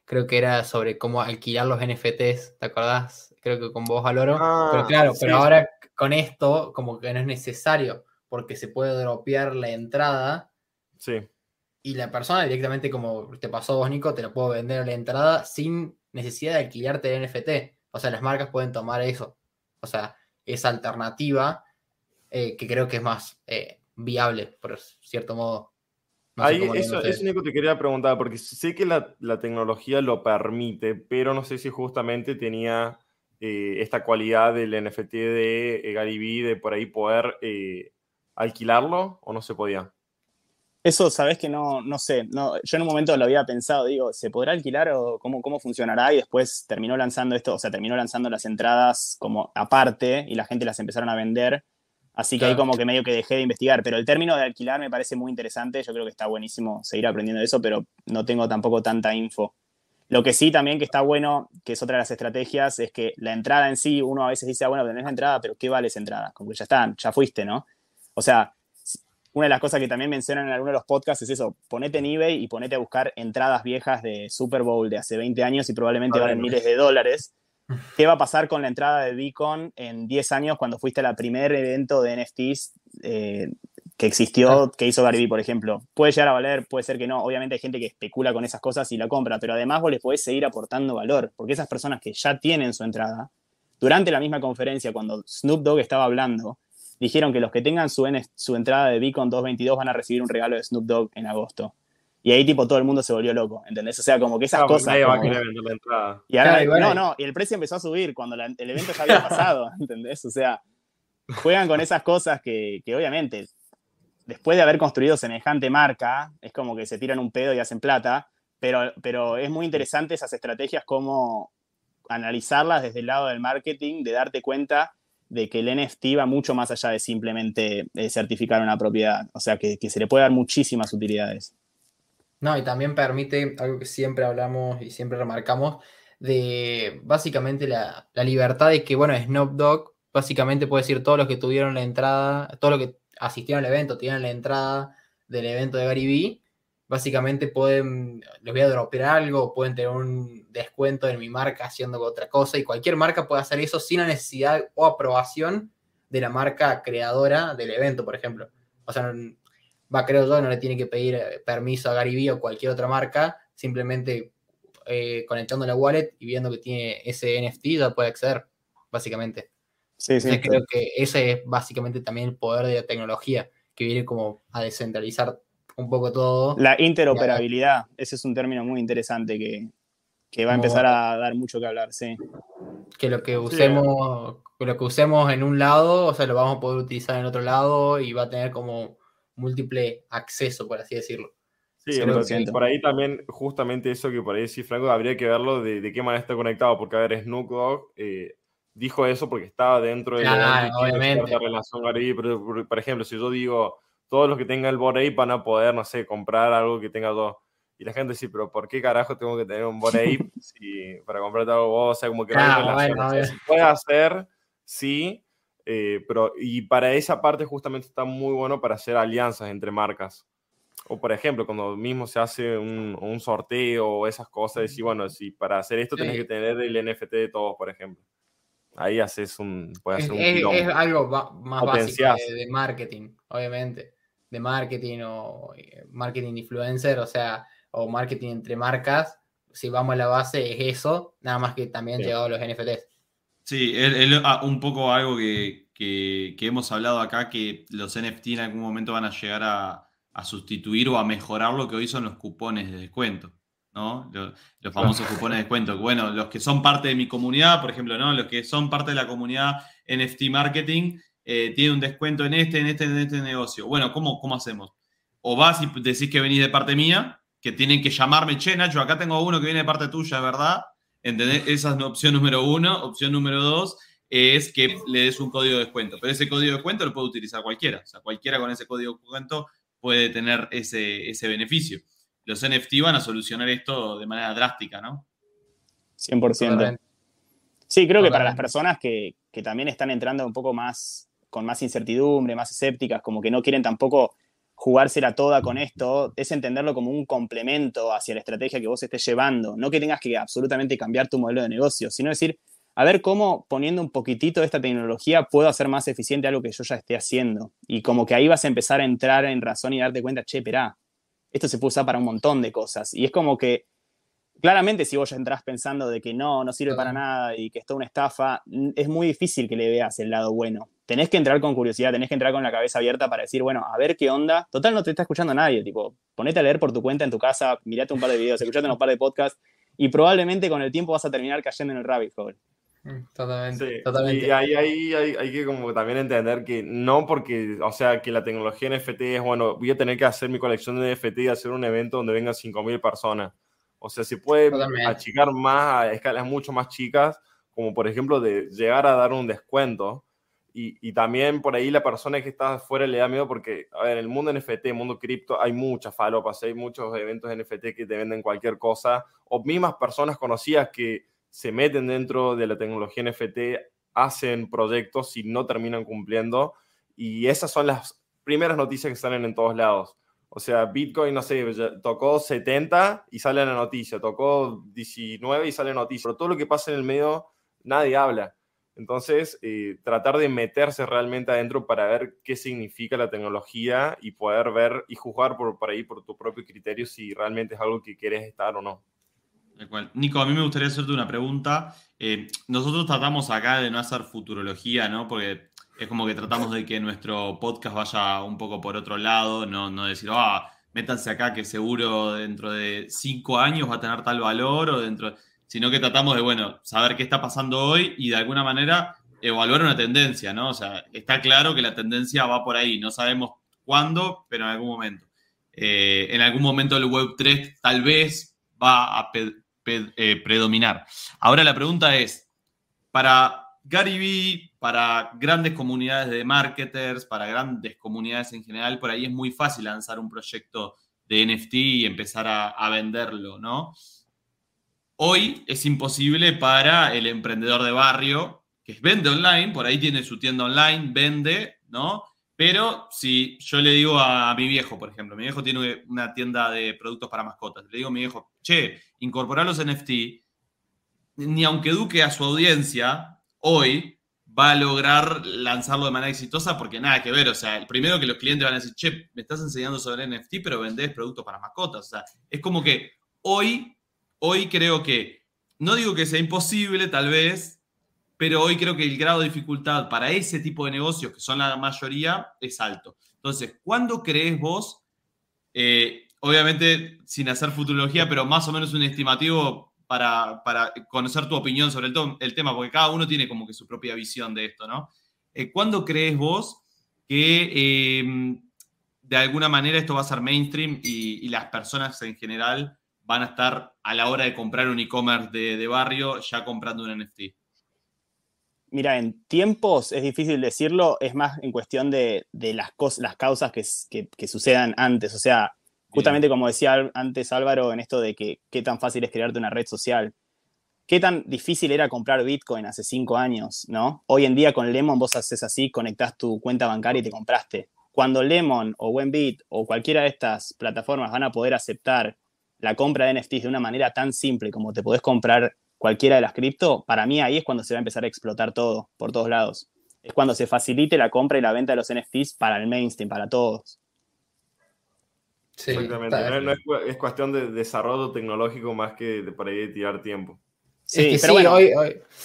creo que era sobre cómo alquilar los NFTs, ¿te acordás? Creo que con vos, Aloro. pero ah, claro, pero ahora con esto como que no es necesario, porque se puede dropear la entrada. Sí. Y la persona directamente, como te pasó vos, Nico, te la puedo vender a la entrada sin necesidad de alquilarte el NFT. O sea, las marcas pueden tomar eso. O sea, esa alternativa eh, que creo que es más eh, viable, por cierto modo. Ahí, eso, es que te quería preguntar, porque sé que la, tecnología lo permite, pero no sé si justamente tenía eh, esta cualidad del NFT de eh, de por ahí poder eh, alquilarlo o no se podía. Eso, sabes que no, no sé, no, yo en un momento lo había pensado, digo, ¿se podrá alquilar o cómo, cómo funcionará? Y después terminó lanzando esto, o sea, terminó lanzando las entradas como aparte y la gente las empezaron a vender Así que ahí como que medio que dejé de investigar, pero el término de alquilar me parece muy interesante, yo creo que está buenísimo seguir aprendiendo de eso, pero no tengo tampoco tanta info. Lo que sí también que está bueno, que es otra de las estrategias, es que la entrada en sí, uno a veces dice, ah, bueno, tenés la entrada, pero ¿qué vale esa entrada? Como que ya está, ya fuiste, ¿no? O sea, una de las cosas que también mencionan en algunos de los podcasts es eso, ponete en eBay y ponete a buscar entradas viejas de Super Bowl de hace 20 años y probablemente valen miles de dólares ¿Qué va a pasar con la entrada de Beacon en 10 años cuando fuiste al primer evento de NFTs eh, que existió, que hizo Garby, por ejemplo? Puede llegar a valer, puede ser que no. Obviamente hay gente que especula con esas cosas y la compra, pero además vos les podés seguir aportando valor, porque esas personas que ya tienen su entrada, durante la misma conferencia, cuando Snoop Dogg estaba hablando, dijeron que los que tengan su, su entrada de Beacon 222 van a recibir un regalo de Snoop Dogg en agosto. Y ahí, tipo, todo el mundo se volvió loco, ¿entendés? O sea, como que esas ah, cosas. va a la entrada. Y ahora, no, no, y el precio empezó a subir cuando el evento ya había pasado, ¿entendés? O sea, juegan con esas cosas que, obviamente, después de haber construido semejante marca, es como que se tiran un pedo y hacen plata, pero, pero es muy interesante esas estrategias, como analizarlas desde el lado del marketing, de darte cuenta de que el NFT va mucho más allá de simplemente eh, certificar una propiedad. O sea, que, que se le puede dar muchísimas utilidades. No, y también permite algo que siempre hablamos y siempre remarcamos, de básicamente la, libertad de que, bueno, Snoop Dog básicamente puede decir todos los que tuvieron la entrada, todos los que asistieron al evento, tienen la entrada del evento de Gary básicamente pueden, les voy a dropear algo, pueden tener un descuento en mi marca haciendo otra cosa y cualquier marca puede hacer eso sin la necesidad o aprobación de la marca creadora del evento, por ejemplo. O sea, va, creo yo, no le tiene que pedir eh, permiso a B o cualquier otra marca, simplemente eh, conectando la wallet y viendo que tiene ese NFT ya puede acceder, básicamente. Sí, sí. Entonces, creo que ese es básicamente también el poder de la tecnología, que viene como a descentralizar un poco todo. La interoperabilidad, ese es un término muy interesante que, va a empezar a dar mucho que hablar, sí. Que lo que usemos, sí. lo que usemos en un lado, o sea, lo vamos a poder utilizar en otro lado y va a tener como múltiple acceso, por así decirlo. Sí, por ahí también, justamente eso que por ahí sí, Franco, habría que verlo de, de qué manera está conectado, porque a ver, Snoop Dogg eh, dijo eso porque estaba dentro de la relación ahí por, ejemplo, si yo digo, todos los que tengan el Borei van a poder, no sé, comprar algo que tenga dos. Y la gente dice, pero ¿por qué carajo tengo que tener un Borei si, para comprarte algo vos? O sea, como que no hay relación. Bueno, puede hacer, sí, eh, pero, y para esa parte justamente está muy bueno para hacer alianzas entre marcas. O por ejemplo, cuando mismo se hace un, sorteo o esas cosas, decir, bueno, si para hacer esto tenés que tener el NFT de todos, por ejemplo. Ahí haces un... Puedes un es, algo más básico de, marketing, obviamente. De marketing o eh, marketing influencer, o sea, o marketing entre marcas. Si vamos a la base es eso, nada más que también llegado los NFTs. Sí, es, ah, un poco algo que, hemos hablado acá, que los NFT en algún momento van a llegar a, sustituir o a mejorar lo que hoy son los cupones de descuento. ¿no? Los, famosos cupones de descuento. Bueno, los que son parte de mi comunidad, por ejemplo, ¿no? Los que son parte de la comunidad NFT Marketing eh, tienen un descuento en este, en este, en este negocio. Bueno, ¿cómo, ¿cómo hacemos? O vas y decís que venís de parte mía, que tienen que llamarme, che, Nacho, acá tengo uno que viene de parte tuya, ¿verdad? ¿Entendés? Esa es opción número uno. Opción número dos es que le des un código de descuento. Pero ese código de descuento lo puede utilizar cualquiera. O sea, cualquiera con ese código de descuento puede tener ese, ese beneficio. Los NFT van a solucionar esto de manera drástica, ¿no? 100%. Sí, creo que para las personas que, también están entrando un poco más con más incertidumbre, más escépticas, como que no quieren tampoco jugársela toda con esto es entenderlo como un complemento hacia la estrategia que vos estés llevando, no que tengas que absolutamente cambiar tu modelo de negocio, sino decir, a ver cómo poniendo un poquitito de esta tecnología puedo hacer más eficiente algo que yo ya esté haciendo. Y como que ahí vas a empezar a entrar en razón y darte cuenta, che, perá, esto se puede usar para un montón de cosas. Y es como que, claramente, si vos ya entrás pensando de que no, no sirve para nada y que es toda una estafa, es muy difícil que le veas el lado bueno tenés que entrar con curiosidad, tenés que entrar con la cabeza abierta para decir, bueno, a ver qué onda. Total, no te está escuchando nadie, tipo, ponete a leer por tu cuenta en tu casa, mirate un par de videos, escuchate unos par de podcasts y probablemente con el tiempo vas a terminar cayendo en el rabbit hole. Mm, totalmente, Y ahí, ahí hay, hay, que como también entender que no porque, o sea, que la tecnología NFT es, bueno, voy a tener que hacer mi colección de NFT y hacer un evento donde vengan 5.000 personas. O sea, se puede achicar más a escalas mucho más chicas, como por ejemplo de llegar a dar un descuento y, también por ahí la persona que está afuera le da miedo porque, a ver, en el mundo NFT, el mundo cripto, hay muchas falopas, hay muchos eventos NFT que te venden cualquier cosa, o mismas personas conocidas que se meten dentro de la tecnología NFT, hacen proyectos y no terminan cumpliendo. Y esas son las primeras noticias que salen en todos lados. O sea, Bitcoin, no sé, tocó 70 y sale la noticia, tocó 19 y sale la noticia. Pero todo lo que pasa en el medio, nadie habla. Entonces, eh, tratar de meterse realmente adentro para ver qué significa la tecnología y poder ver y juzgar por, ahí, por tu propio criterio, si realmente es algo que quieres estar o no. Nico, a mí me gustaría hacerte una pregunta. Eh, nosotros tratamos acá de no hacer futurología, ¿no? Porque es como que tratamos de que nuestro podcast vaya un poco por otro lado, no, decir, ah, métanse acá que seguro dentro de cinco años va a tener tal valor o dentro... De sino que tratamos de, bueno, saber qué está pasando hoy y de alguna manera evaluar una tendencia, ¿no? O sea, está claro que la tendencia va por ahí, no sabemos cuándo, pero en algún momento. Eh, en algún momento el Web3 tal vez va a eh, predominar. Ahora la pregunta es, para Gary Vee, para grandes comunidades de marketers, para grandes comunidades en general, por ahí es muy fácil lanzar un proyecto de NFT y empezar a, a venderlo, ¿no? hoy es imposible para el emprendedor de barrio, que vende online, por ahí tiene su tienda online, vende, ¿no? Pero si yo le digo a mi viejo, por ejemplo, mi viejo tiene una tienda de productos para mascotas, le digo a mi viejo, che, incorporar los NFT, ni aunque eduque a su audiencia hoy, va a lograr lanzarlo de manera exitosa porque nada que ver. O sea, el primero que los clientes van a decir, che, me estás enseñando sobre NFT, pero vendés productos para mascotas. O sea, es como que hoy hoy creo que, no digo que sea imposible tal vez, pero hoy creo que el grado de dificultad para ese tipo de negocios, que son la mayoría, es alto. Entonces, ¿cuándo crees vos, eh, obviamente sin hacer futurología, pero más o menos un estimativo para, conocer tu opinión sobre el, tema, porque cada uno tiene como que su propia visión de esto, ¿no? Eh, ¿Cuándo crees vos que em, de alguna manera esto va a ser mainstream y, y las personas en general van a estar a la hora de comprar un e-commerce de, barrio ya comprando un NFT? Mira, en tiempos es difícil decirlo, es más en cuestión de, las, las causas que, sucedan antes. O sea, justamente como decía antes Álvaro, en esto de que qué tan fácil es crearte una red social. Qué tan difícil era comprar Bitcoin hace cinco años, ¿no? Hoy en día con Lemon vos haces así, conectás tu cuenta bancaria y te compraste. Cuando Lemon o Wenbit o cualquiera de estas plataformas van a poder aceptar la compra de NFTs de una manera tan simple como te podés comprar cualquiera de las cripto, para mí ahí es cuando se va a empezar a explotar todo, por todos lados. Es cuando se facilite la compra y la venta de los NFTs para el mainstream, para todos. Exactamente. No, es, cuestión de desarrollo tecnológico más que de, para ir tirar tiempo. Sí, pero bueno, hoy,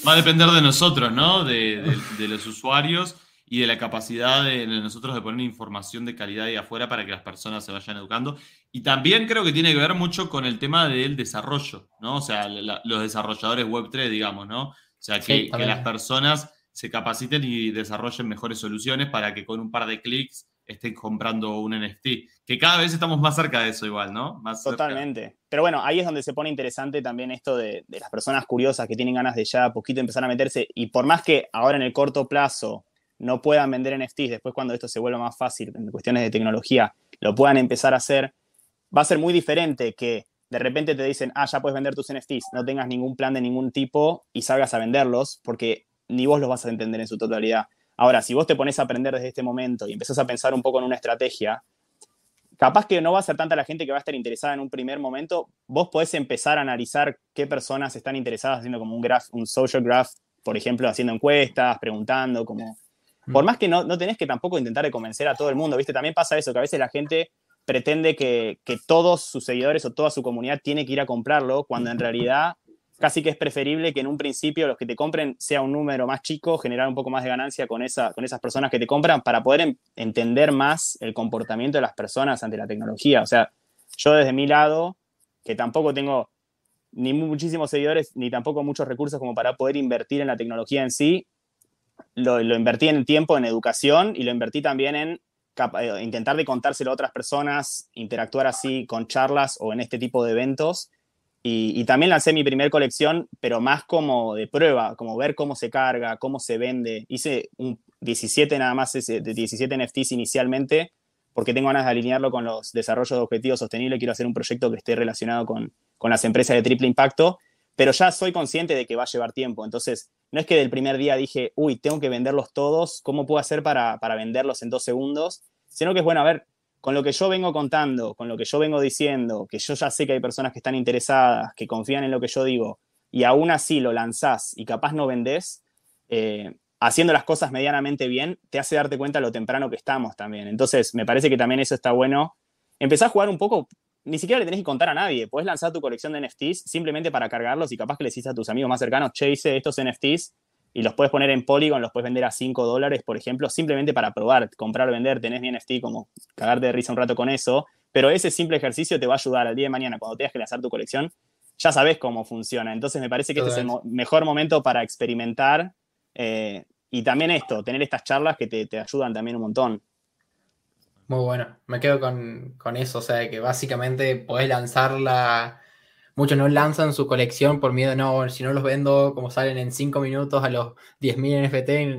Va a depender de nosotros, ¿no? de los usuarios y de la capacidad de, nosotros de poner información de calidad ahí afuera para que las personas se vayan educando. Y también creo que tiene que ver mucho con el tema del desarrollo, ¿no? O sea, los desarrolladores Web3, digamos, ¿no? O sea, que, las personas se capaciten y desarrollen mejores soluciones para que con un par de clics estén comprando un NFT. Que cada vez estamos más cerca de eso igual, ¿no? Totalmente. Pero bueno, ahí es donde se pone interesante también esto de, de, las personas curiosas que tienen ganas de ya poquito empezar a meterse. Y por más que ahora en el corto plazo no puedan vender NFTs después cuando esto se vuelva más fácil en cuestiones de tecnología, lo puedan empezar a hacer, va a ser muy diferente que de repente te dicen, ah, ya puedes vender tus NFTs, no tengas ningún plan de ningún tipo y salgas a venderlos porque ni vos los vas a entender en su totalidad. Ahora, si vos te pones a aprender desde este momento y empezás a pensar un poco en una estrategia, capaz que no va a ser tanta la gente que va a estar interesada en un primer momento, vos podés empezar a analizar qué personas están interesadas haciendo como un graph, un social graph, por ejemplo, haciendo encuestas, preguntando, como por más que no, no tenés que tampoco intentar convencer a todo el mundo, ¿viste? También pasa eso, que a veces la gente pretende que, todos sus seguidores o toda su comunidad tiene que ir a comprarlo, cuando en realidad casi que es preferible que en un principio los que te compren sea un número más chico, generar un poco más de ganancia con, esa, con esas personas que te compran para poder entender más el comportamiento de las personas ante la tecnología. O sea, yo desde mi lado, que tampoco tengo ni muchísimos seguidores ni tampoco muchos recursos como para poder invertir en la tecnología en sí, lo, invertí en tiempo, en educación y lo invertí también en eh, intentar de contárselo a otras personas, interactuar así con charlas o en este tipo de eventos. Y, también lancé mi primer colección, pero más como de prueba, como ver cómo se carga, cómo se vende. Hice un 17 nada más, 17 NFTs inicialmente, porque tengo ganas de alinearlo con los desarrollos de objetivos sostenibles. Quiero hacer un proyecto que esté relacionado con, con las empresas de triple impacto, pero ya soy consciente de que va a llevar tiempo. Entonces, no es que del primer día dije, uy, tengo que venderlos todos, ¿cómo puedo hacer para, venderlos en dos segundos? Sino que es bueno, a ver, con lo que yo vengo contando, con lo que yo vengo diciendo, que yo ya sé que hay personas que están interesadas, que confían en lo que yo digo, y aún así lo lanzás y capaz no vendés, eh, haciendo las cosas medianamente bien, te hace darte cuenta lo temprano que estamos también. Entonces, me parece que también eso está bueno. Empezá a jugar un poco ni siquiera le tenés que contar a nadie. Podés lanzar tu colección de NFTs simplemente para cargarlos y capaz que le decís a tus amigos más cercanos, che, hice estos NFTs y los puedes poner en Polygon, los puedes vender a 5 dólares, por ejemplo, simplemente para probar, comprar, vender, tenés mi NFT, como cagarte de risa un rato con eso. Pero ese simple ejercicio te va a ayudar al día de mañana cuando tengas que lanzar tu colección. Ya sabes cómo funciona. Entonces me parece que este es el mejor momento para experimentar. Eh, y también esto, tener estas charlas que te ayudan también un montón. Muy bueno, me quedo con, eso, o sea, que básicamente podés lanzarla, muchos no lanzan su colección por miedo, no, si no los vendo como salen en 5 minutos a los 10.000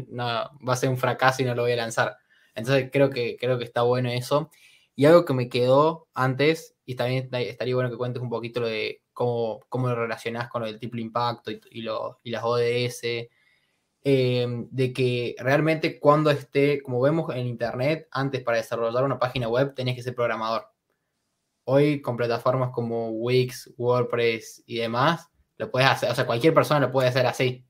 NFT, no, va a ser un fracaso y no lo voy a lanzar. Entonces creo que, creo que está bueno eso. Y algo que me quedó antes, y también estaría bueno que cuentes un poquito de cómo, cómo lo relacionás con lo del triple impacto y, y las ODS, Em, de que realmente cuando esté, como vemos en Internet, antes para desarrollar una página web tenés que ser programador. Hoy con plataformas como Wix, WordPress y demás, lo puedes hacer, o sea, cualquier persona lo puede hacer así.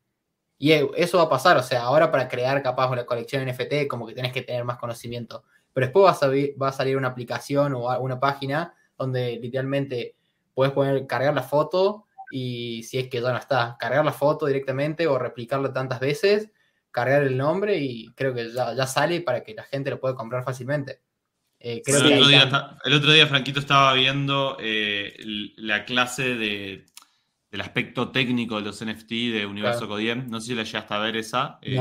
Y e, eso va a pasar, o sea, ahora para crear capaz la colección NFT, como que tenés que tener más conocimiento. Pero después va a, salir, va a salir una aplicación o una página donde literalmente puedes poner, cargar la foto y si es que ya no está, cargar la foto directamente o replicarlo tantas veces, cargar el nombre y creo que ya, sale para que la gente lo pueda comprar fácilmente. Eh, el, otro día, Franquito estaba viendo eh, la clase del aspecto técnico de los NFT de Universo Codiem. No sé si la llegaste a ver esa. Eh,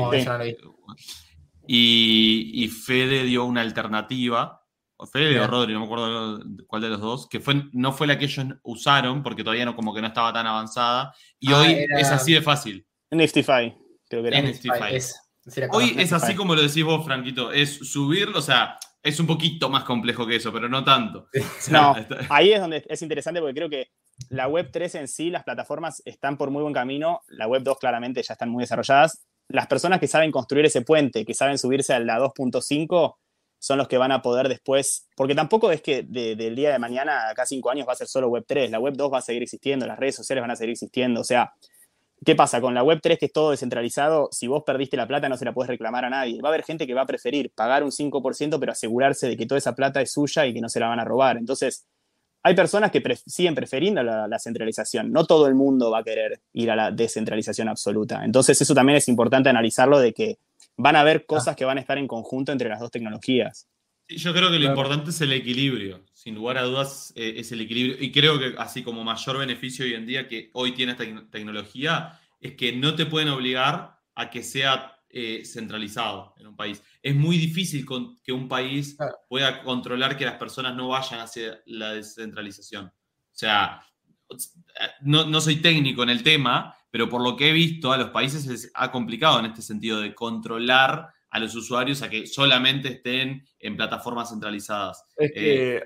y, y Fede dio una alternativa o o Rodri, no me acuerdo cuál de los dos, que fue, no fue la que ellos usaron porque todavía no, como que no estaba tan avanzada. Y ah, hoy es así de fácil. Niftify, creo que era. hoy es así como lo decís vos, Franquito, es subir o sea, es un poquito más complejo que eso, pero no tanto. no, ahí es donde es interesante porque creo que la web 3 en sí, las plataformas están por muy buen camino, la web 2 claramente ya están muy desarrolladas. Las personas que saben construir ese puente, que saben subirse a la 2.5, son los que van a poder después, porque tampoco es que del día de mañana, cada cinco años, va a ser solo Web 3, la Web 2 va a seguir existiendo, las redes sociales van a seguir existiendo, o sea, ¿qué pasa? Con la Web 3 que es todo descentralizado, si vos perdiste la plata no se la puedes reclamar a nadie, va a haber gente que va a preferir pagar un 5% pero asegurarse de que toda esa plata es suya y que no se la van a robar, entonces... Hay personas que siguen preferiendo la, la, centralización. No todo el mundo va a querer ir a la descentralización absoluta. Entonces, eso también es importante analizarlo de que van a haber ah. cosas que van a estar en conjunto entre las dos tecnologías. Yo creo que lo importante es el equilibrio, sin lugar a dudas eh, es el equilibrio. Y creo que así como mayor beneficio hoy en día que hoy tiene esta tecnología, es que no te pueden obligar a que sea eh, centralizado en un país. Es muy difícil que un país pueda controlar que las personas no vayan hacia la descentralización. O sea, no, no soy técnico en el tema, pero por lo que he visto a los países les ha complicado en este sentido de controlar a los usuarios a que solamente estén en plataformas centralizadas. Eh,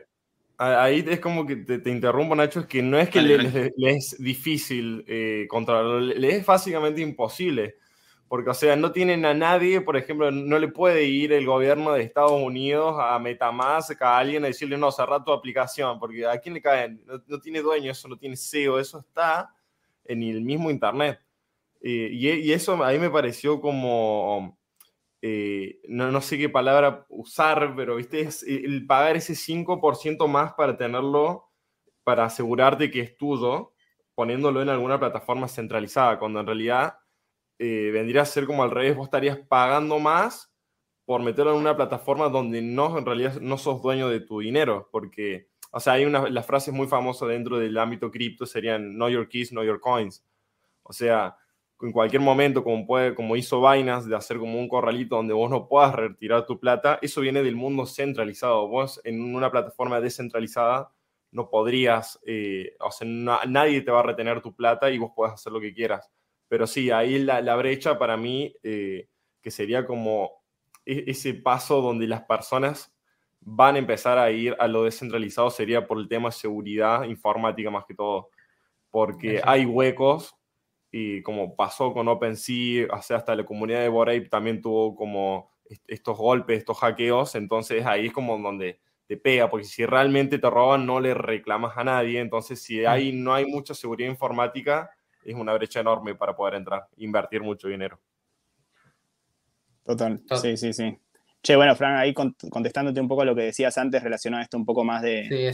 ahí es como que te, interrumpo, Nacho, es que no es que les, es difícil eh, controlar, controlarlo, les es básicamente imposible. Porque, o sea, no tienen a nadie, por ejemplo, no le puede ir el gobierno de Estados Unidos a Metamask, a alguien, a decirle, no, cerrar tu aplicación, porque ¿a quién le caen? No, tiene dueño, eso no tiene CEO, eso está en el mismo Internet. Eh, y, eso a mí me pareció como, eh, no, sé qué palabra usar, pero ¿viste? Es el pagar ese 5% más para tenerlo, para asegurarte que es tuyo, poniéndolo en alguna plataforma centralizada, cuando en realidad eh, vendría a ser como al revés, vos estarías pagando más por meterlo en una plataforma donde no, en realidad no sos dueño de tu dinero, porque o sea, hay una, las frases muy famosas dentro del ámbito cripto serían no your keys, no your coins. O sea, en cualquier momento, como, puede, como hizo vainas de hacer como un corralito donde vos no puedas retirar tu plata, eso viene del mundo centralizado. Vos en una plataforma descentralizada no podrías, eh, o sea, nadie te va a retener tu plata y vos puedes hacer lo que quieras. Pero sí, ahí la, brecha para mí, eh, que sería como e-, ese paso donde las personas van a empezar a ir a lo descentralizado sería por el tema de seguridad informática más que todo, porque hay huecos y como pasó con OpenSea, o sea, hasta la comunidad de Borape también tuvo como estos golpes, estos hackeos, entonces ahí es como donde te pega, porque si realmente te roban no le reclamas a nadie, entonces si ahí no hay mucha seguridad informática, es una brecha enorme para poder entrar, invertir mucho dinero. Total. sí, sí, sí. Che, bueno, Fran, ahí contestándote un poco a lo que decías antes relacionado a esto un poco más de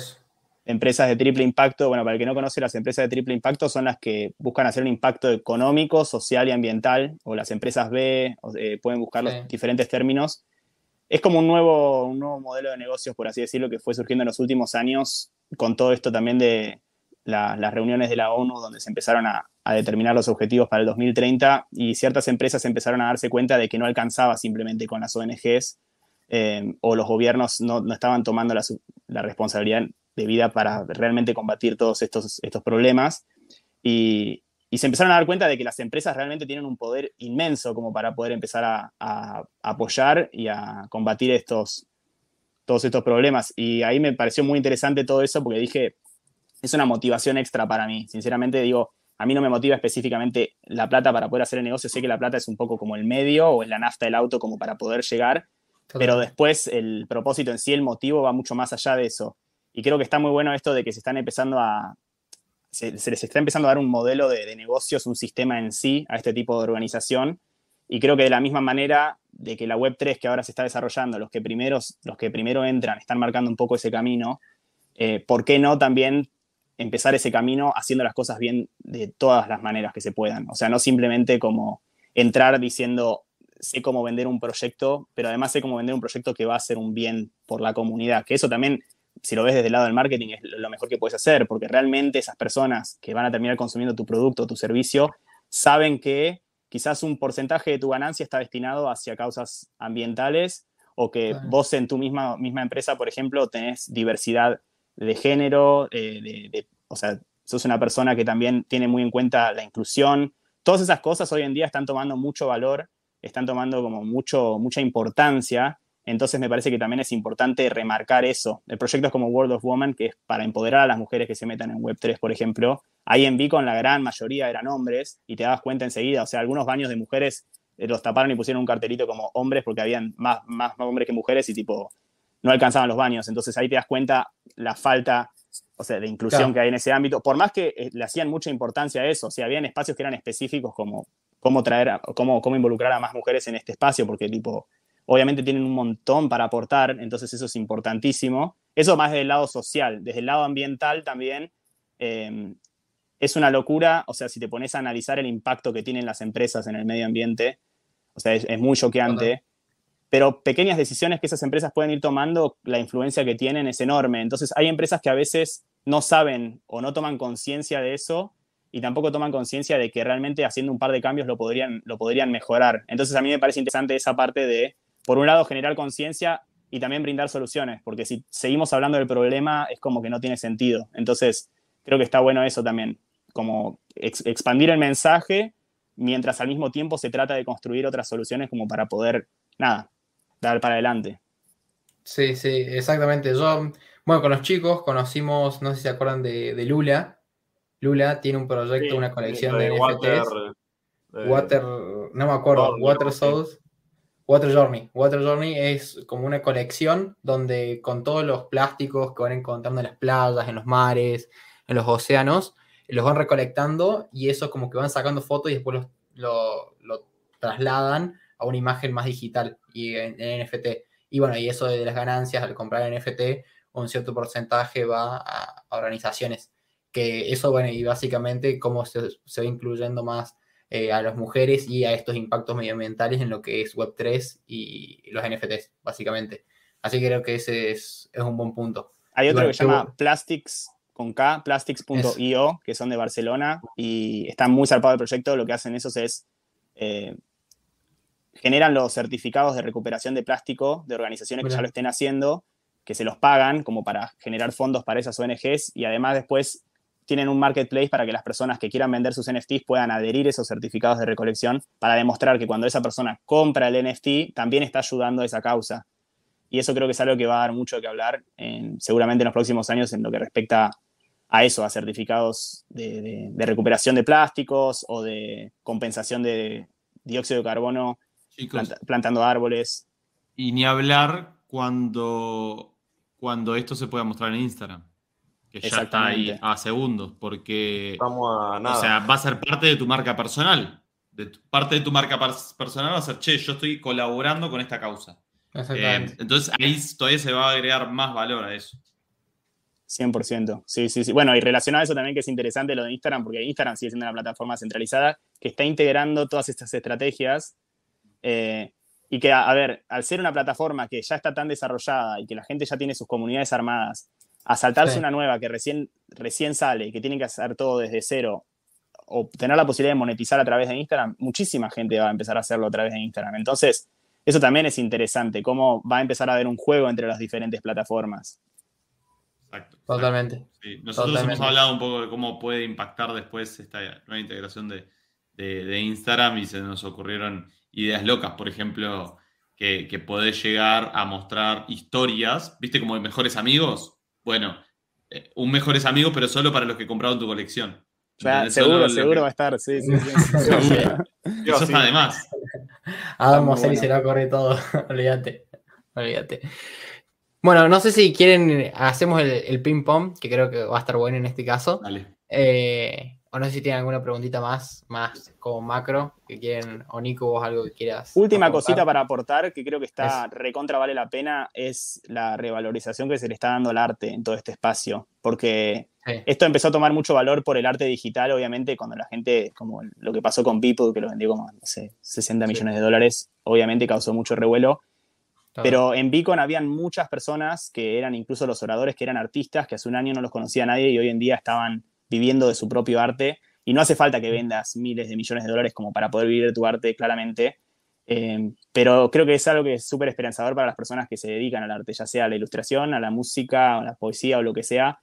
empresas de triple impacto. Bueno, para el que no conoce, las empresas de triple impacto son las que buscan hacer un impacto económico, social y ambiental, o las empresas B, eh, pueden buscar los diferentes términos. Es como un nuevo, un nuevo modelo de negocios, por así decirlo, que fue surgiendo en los últimos años con todo esto también de, las reuniones de la ONU donde se empezaron a, determinar los objetivos para el 2030 y ciertas empresas empezaron a darse cuenta de que no alcanzaba simplemente con las ONGs eh, o los gobiernos no, estaban tomando la, la, responsabilidad debida para realmente combatir todos estos, estos problemas. Y, se empezaron a dar cuenta de que las empresas realmente tienen un poder inmenso como para poder empezar a, apoyar y a combatir estos, todos estos problemas. Y ahí me pareció muy interesante todo eso porque dije, es una motivación extra para mí. Sinceramente digo, a mí no me motiva específicamente la plata para poder hacer el negocio. Sé que la plata es un poco como el medio o es la nafta del auto como para poder llegar, pero después el propósito en sí, el motivo va mucho más allá de eso. Y creo que está muy bueno esto de que se están empezando a... Se, les está empezando a dar un modelo de, negocios, un sistema en sí a este tipo de organización. Y creo que de la misma manera de que la Web3 que ahora se está desarrollando, los que, primeros, los que primero entran, están marcando un poco ese camino, eh, ¿por qué no también empezar ese camino haciendo las cosas bien de todas las maneras que se puedan. O sea, no simplemente como entrar diciendo, sé cómo vender un proyecto, pero además sé cómo vender un proyecto que va a ser un bien por la comunidad, que eso también si lo ves desde el lado del marketing, es lo mejor que puedes hacer, porque realmente esas personas que van a terminar consumiendo tu producto, o tu servicio, saben que quizás un porcentaje de tu ganancia está destinado hacia causas ambientales o que vos en tu misma, misma empresa, por ejemplo, tenés diversidad de género, de, o sea, sos una persona que también tiene muy en cuenta la inclusión. Todas esas cosas hoy en día están tomando mucho valor, están tomando como mucho, mucha importancia. Entonces me parece que también es importante remarcar eso. El proyecto es como World of Women, que es para empoderar a las mujeres que se metan en Web3, por ejemplo. Ahí en con la gran mayoría eran hombres y te das cuenta enseguida. O sea, algunos baños de mujeres eh, los taparon y pusieron un cartelito como hombres porque habían más, más hombres que mujeres y tipo no alcanzaban los baños. Entonces ahí te das cuenta la falta o sea, de inclusión que hay en ese ámbito, por más que eh, le hacían mucha importancia a eso, o sea, habían espacios que eran específicos como cómo traer, cómo, involucrar a más mujeres en este espacio, porque tipo, obviamente tienen un montón para aportar, entonces eso es importantísimo. Eso más desde lado social, desde el lado ambiental también, em, es una locura, o sea, si te pones a analizar el impacto que tienen las empresas en el medio ambiente, o sea, es, es muy choqueante pero pequeñas decisiones que esas empresas pueden ir tomando, la influencia que tienen es enorme. Entonces hay empresas que a veces no saben o no toman conciencia de eso y tampoco toman conciencia de que realmente haciendo un par de cambios lo podrían, lo podrían mejorar. Entonces a mí me parece interesante esa parte de, por un lado, generar conciencia y también brindar soluciones, porque si seguimos hablando del problema es como que no tiene sentido. Entonces creo que está bueno eso también, como expandir el mensaje mientras al mismo tiempo se trata de construir otras soluciones como para poder, nada, dar para adelante. Sí, sí, exactamente. Yo, bueno, con los chicos conocimos, no sé si se acuerdan de, Lula. Lula tiene un proyecto, una colección de, water, NFTs. Eh, water, no me acuerdo, Water Souls. Water Journey. Water Journey es como una colección donde con todos los plásticos que van encontrando en las playas, en los mares, en los océanos, los van recolectando y eso como que van sacando fotos y después lo trasladan a una imagen más digital y en, NFT. Y bueno, y eso de las ganancias al comprar NFT, un cierto porcentaje va a, organizaciones. Que eso, bueno, y básicamente cómo se, va incluyendo más eh, a las mujeres y a estos impactos medioambientales en lo que es Web3 y los NFTs, básicamente. Así que creo que ese es, un buen punto. Hay otro que se llama Plastics con K, plastics.io, que son de Barcelona y están muy zarpados el proyecto. Lo que hacen esos es eh, generan los certificados de recuperación de plástico de organizaciones que ya lo estén haciendo, que se los pagan como para generar fondos para esas ONGs y además después tienen un marketplace para que las personas que quieran vender sus NFTs puedan adherir esos certificados de recolección para demostrar que cuando esa persona compra el NFT también está ayudando a esa causa. Y eso creo que es algo que va a dar mucho que hablar en, seguramente en los próximos años en lo que respecta a eso, a certificados de recuperación de plásticos o de compensación de dióxido de carbono plantando árboles. Y ni hablar cuando, cuando esto se pueda mostrar en Instagram. Que ya está ahí a segundos, porque a O sea, va a ser parte de tu marca personal. De parte de tu marca personal va a ser, che, yo estoy colaborando con esta causa. Eh, entonces ahí todavía se va a agregar más valor a eso. 100%, sí, sí, sí. Bueno, y relacionado a eso también que es interesante lo de Instagram, porque Instagram sigue siendo una plataforma centralizada que está integrando todas estas estrategias eh, y que, a, ver, al ser una plataforma que ya está tan desarrollada y que la gente ya tiene sus comunidades armadas, Asaltarse una nueva que recién, recién sale y que tiene que hacer todo desde cero Obtener la posibilidad de monetizar a través de Instagram, muchísima gente va a empezar a hacerlo a través de Instagram. Entonces, eso también es interesante, cómo va a empezar a haber un juego entre las diferentes plataformas. Exacto. Totalmente. Nosotros hemos hablado un poco de cómo puede impactar después esta nueva integración de Instagram y se nos ocurrieron ideas locas, por ejemplo, que, podés llegar a mostrar historias, viste como de mejores amigos, bueno, eh, un mejores amigos, pero solo para los que compraron tu colección. seguro, seguro va a estar, sí, sí, sí. Eso además. Vamos vamos, bueno. se lo corre todo, olvídate, olvídate. Bueno, no sé si quieren, hacemos el, el ping-pong, que creo que va a estar bueno en este caso. Dale. Eh, o no sé si tienen alguna preguntita más, más como macro, que quieren, o Nico, vos algo que quieras. Última cosita para aportar, que creo que está recontra vale la pena, es la revalorización que se le está dando al arte en todo este espacio. Porque esto empezó a tomar mucho valor por el arte digital, obviamente, cuando la gente, como lo que pasó con Beeple, que lo vendió como, no sé, 60 millones de dólares, obviamente causó mucho revuelo. Pero en Beacon habían muchas personas que eran incluso los oradores, que eran artistas, que hace un año no los conocía nadie y hoy en día estaban viviendo de su propio arte y no hace falta que vendas miles de millones de dólares como para poder vivir de tu arte claramente. Eh, pero creo que es algo que es súper esperanzador para las personas que se dedican al arte, ya sea a la ilustración, a la música, a la poesía o lo que sea.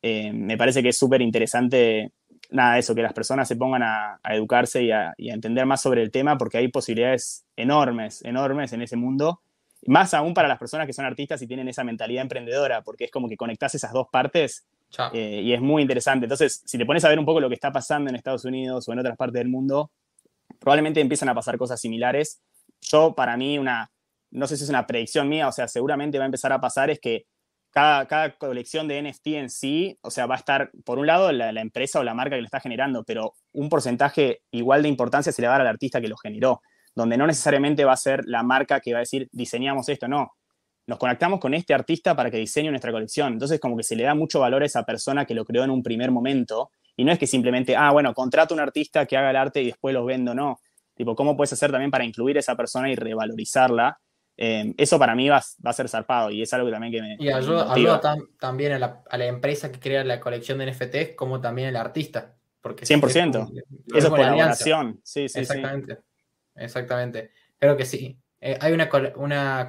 Eh, me parece que es súper interesante, nada, eso, que las personas se pongan a, educarse y a, y a, entender más sobre el tema, porque hay posibilidades enormes, enormes en ese mundo. Más aún para las personas que son artistas y tienen esa mentalidad emprendedora, porque es como que conectas esas dos partes eh, y es muy interesante. Entonces, si te pones a ver un poco lo que está pasando en Estados Unidos o en otras partes del mundo, probablemente empiezan a pasar cosas similares. Yo, para mí, una, no sé si es una predicción mía, o sea, seguramente va a empezar a pasar es que cada, colección de NFT en sí, o sea, va a estar, por un lado, la, la empresa o la marca que lo está generando, pero un porcentaje igual de importancia se le va a dar al artista que lo generó, donde no necesariamente va a ser la marca que va a decir, diseñamos esto, no, nos conectamos con este artista para que diseñe nuestra colección. Entonces, como que se le da mucho valor a esa persona que lo creó en un primer momento. Y no es que simplemente, ah, bueno, contrato a un artista que haga el arte y después los vendo, no. Tipo, ¿cómo puedes hacer también para incluir a esa persona y revalorizarla? Eh, eso para mí va, a ser zarpado y es algo que también que me. Y ayuda, también a la, empresa que crea la colección de NFTs, como también el artista. Porque 100%. eso es colaboración. Sí, sí, Exactamente. Exactamente. Creo que sí. Eh, hay una,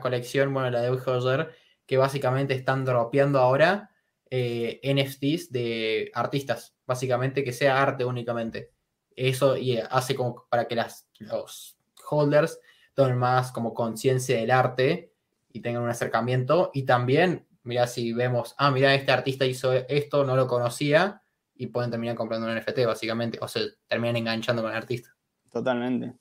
colección, bueno, la de holder que básicamente están dropeando ahora eh, NFTs de artistas, básicamente que sea arte únicamente. Eso y eh, hace como para que las, los holders tomen más como conciencia del arte y tengan un acercamiento. Y también, mira, si vemos, ah, mira, este artista hizo esto, no lo conocía, y pueden terminar comprando un NFT, básicamente, o se terminan enganchando con el artista. Totalmente.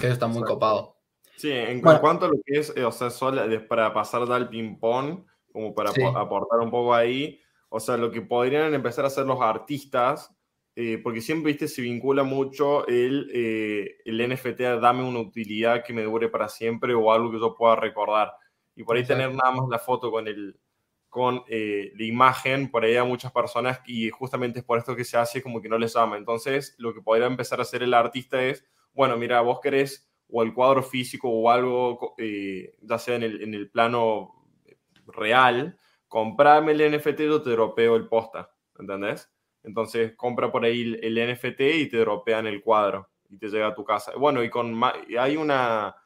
Eso está muy copado. Sí, en cuanto a lo que es, eh, o sea, solo para pasar al ping-pong, como para aportar un poco ahí, o sea, lo que podrían empezar a hacer los artistas, eh, porque siempre, viste, se vincula mucho el, eh, el NFT a dame una utilidad que me dure para siempre o algo que yo pueda recordar. Y por ahí tener nada más la foto con el, con la imagen, por ahí a muchas personas y justamente es por esto que se hace como que no les ama. Entonces, lo que podría empezar a hacer el artista es, bueno, mira, vos querés o el cuadro físico o algo, eh, ya sea en el, plano real, comprame el NFT, yo te dropeo el posta, ¿entendés? Entonces compra por ahí el, NFT y te dropean el cuadro y te llega a tu casa. Bueno, y con hay una,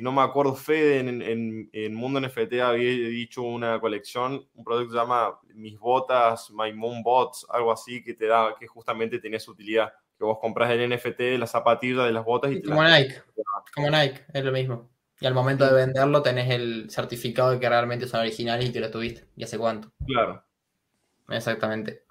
no me acuerdo, Fede en, en, Mundo NFT había dicho una colección, un proyecto que se llama Mis Botas, My Moon Bots, algo así, que te da, que justamente tenés utilidad que vos compras el NFT de las zapatillas, de las botas y, como Nike. Como Nike, es lo mismo. Y al momento de venderlo tenés el certificado de que realmente son originales y te lo tuviste. ¿Y hace cuánto? Claro. Exactamente.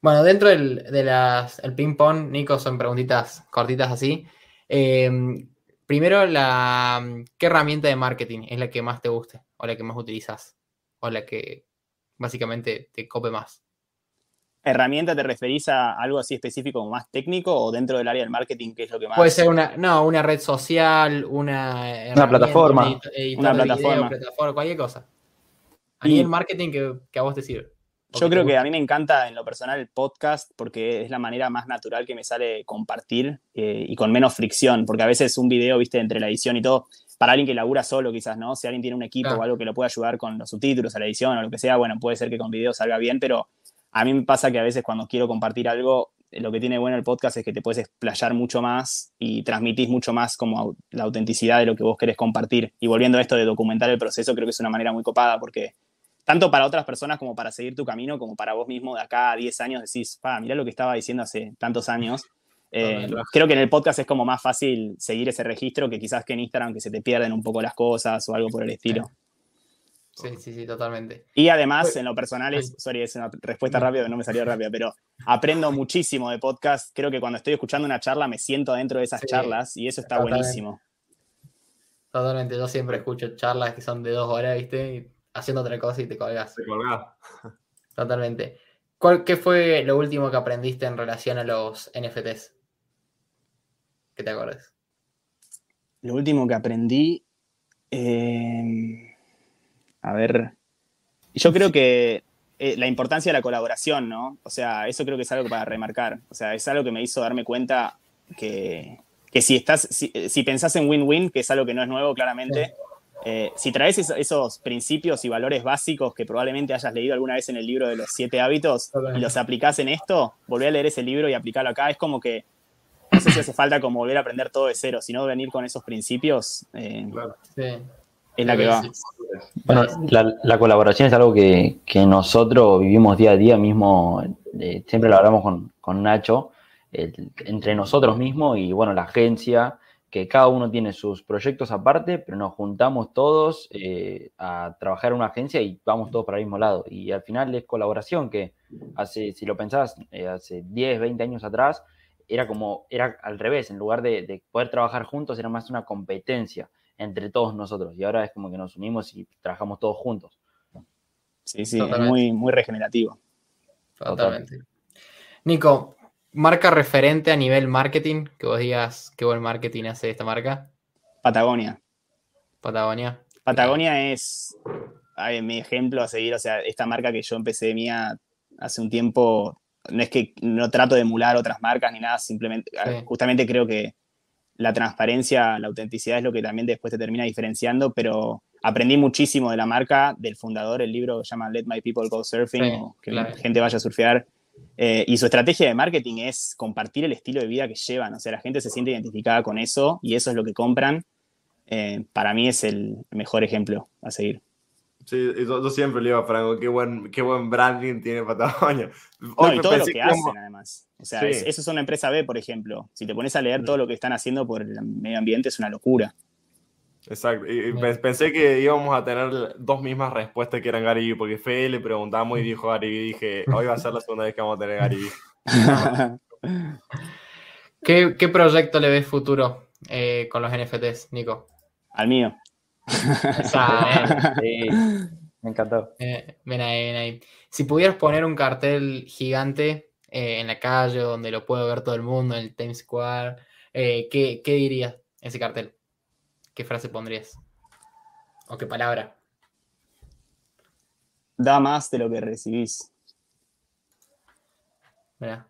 Bueno, dentro del de las, el ping-pong, Nico, son preguntitas cortitas así. Em, primero, la, ¿qué herramienta de marketing es la que más te guste o la que más utilizas o la que básicamente te cope más? ¿Herramienta te referís a algo así específico o más técnico o dentro del área del marketing, ¿Qué es lo que más... Puede ser una, no, una red social, una... Una plataforma. una plataforma. cualquier cosa. A el marketing que, a vos te sirve. Yo creo que a mí me encanta en lo personal el podcast porque es la manera más natural que me sale compartir eh, y con menos fricción, porque a veces un video, viste, entre la edición y todo, para alguien que labura solo quizás, ¿no? Si alguien tiene un equipo o algo que lo pueda ayudar con los subtítulos, a la edición o lo que sea, bueno, puede ser que con video salga bien, pero a mí me pasa que a veces cuando quiero compartir algo, eh, lo que tiene bueno el podcast es que te puedes explayar mucho más y transmitís mucho más como la autenticidad de lo que vos querés compartir. Y volviendo a esto de documentar el proceso, creo que es una manera muy copada porque tanto para otras personas como para seguir tu camino, como para vos mismo de acá a 10 años decís, pa, mirá lo que estaba diciendo hace tantos años. Eh, creo que en el podcast es como más fácil seguir ese registro que quizás que en Instagram que se te pierden un poco las cosas o algo por el estilo. Sí, sí, sí, totalmente. Y además, pues, en lo personal, es, sorry, es una respuesta rápida, no me salió rápida, pero aprendo muchísimo de podcast. Creo que cuando estoy escuchando una charla me siento dentro de esas charlas y eso está buenísimo. Totalmente, yo siempre escucho charlas que son de dos horas, ¿viste? haciendo otra cosa y te colgas. Te colgás. Totalmente. ¿Cuál, ¿Qué fue lo último que aprendiste en relación a los NFTs? Que te acuerdas? Lo último que aprendí. Eh a ver. Yo creo que eh, la importancia de la colaboración, ¿no? O sea, eso creo que es algo para remarcar. O sea, es algo que me hizo darme cuenta que, si estás, eh, si, pensás en win-win, que es algo que no es nuevo, claramente. Eh, si traes esos, principios y valores básicos que probablemente hayas leído alguna vez en el libro de los siete hábitos y los aplicás en esto, volver a leer ese libro y aplicarlo acá, es como que no sé si hace falta como volver a aprender todo de cero, sino venir con esos principios. Eh, claro. Es la que va. Bueno, la, colaboración es algo que, nosotros vivimos día a día mismo, eh, siempre lo hablamos con, Nacho, entre nosotros mismos y bueno, la agencia, que cada uno tiene sus proyectos aparte, pero nos juntamos todos eh, a trabajar en una agencia y vamos todos para el mismo lado. Y al final es colaboración que hace, si lo pensás, eh, hace 10, 20 años atrás, era como, era al revés, en lugar de poder trabajar juntos, era más una competencia entre todos nosotros. Y ahora es como que nos unimos y trabajamos todos juntos. Sí, sí, es muy, muy regenerativo. Totalmente. Nico, marca referente a nivel marketing, que vos digas qué buen marketing hace esta marca. Patagonia. Patagonia. Patagonia es mi ejemplo a seguir, o sea, esta marca que yo empecé mía hace un tiempo, no es que no trato de emular otras marcas ni nada, simplemente, justamente creo que la transparencia, la autenticidad es lo que también después te termina diferenciando, pero aprendí muchísimo de la marca, del fundador, el libro se llama Let My People Go Surfing, que la gente vaya a surfear. Eh, y su estrategia de marketing es compartir el estilo de vida que llevan, o sea, la gente se siente identificada con eso y eso es lo que compran. Eh, para mí es el mejor ejemplo a seguir. Sí, yo, siempre le digo a Franco, qué buen, qué buen branding tiene Patagonia. y todo lo que, hacen, además. eso es una empresa B, por ejemplo. Si te pones a leer mm. todo lo que están haciendo por el medio ambiente, es una locura. Exacto. Mm. pensé que íbamos a tener dos mismas respuestas que eran Gary porque Fede le preguntamos y dijo mm. Gary y dije, hoy va a ser la segunda vez que vamos a tener Gary ¿Qué, proyecto le ves futuro eh, con los NFTs, Nico? Al mío. Me encantó. Eh, si pudieras poner un cartel gigante eh, en la calle donde lo pueda ver todo el mundo, en el Times Square, eh, ¿qué, ¿qué dirías ese cartel? ¿Qué frase pondrías? ¿O qué palabra? Da más de lo que recibís. Claro.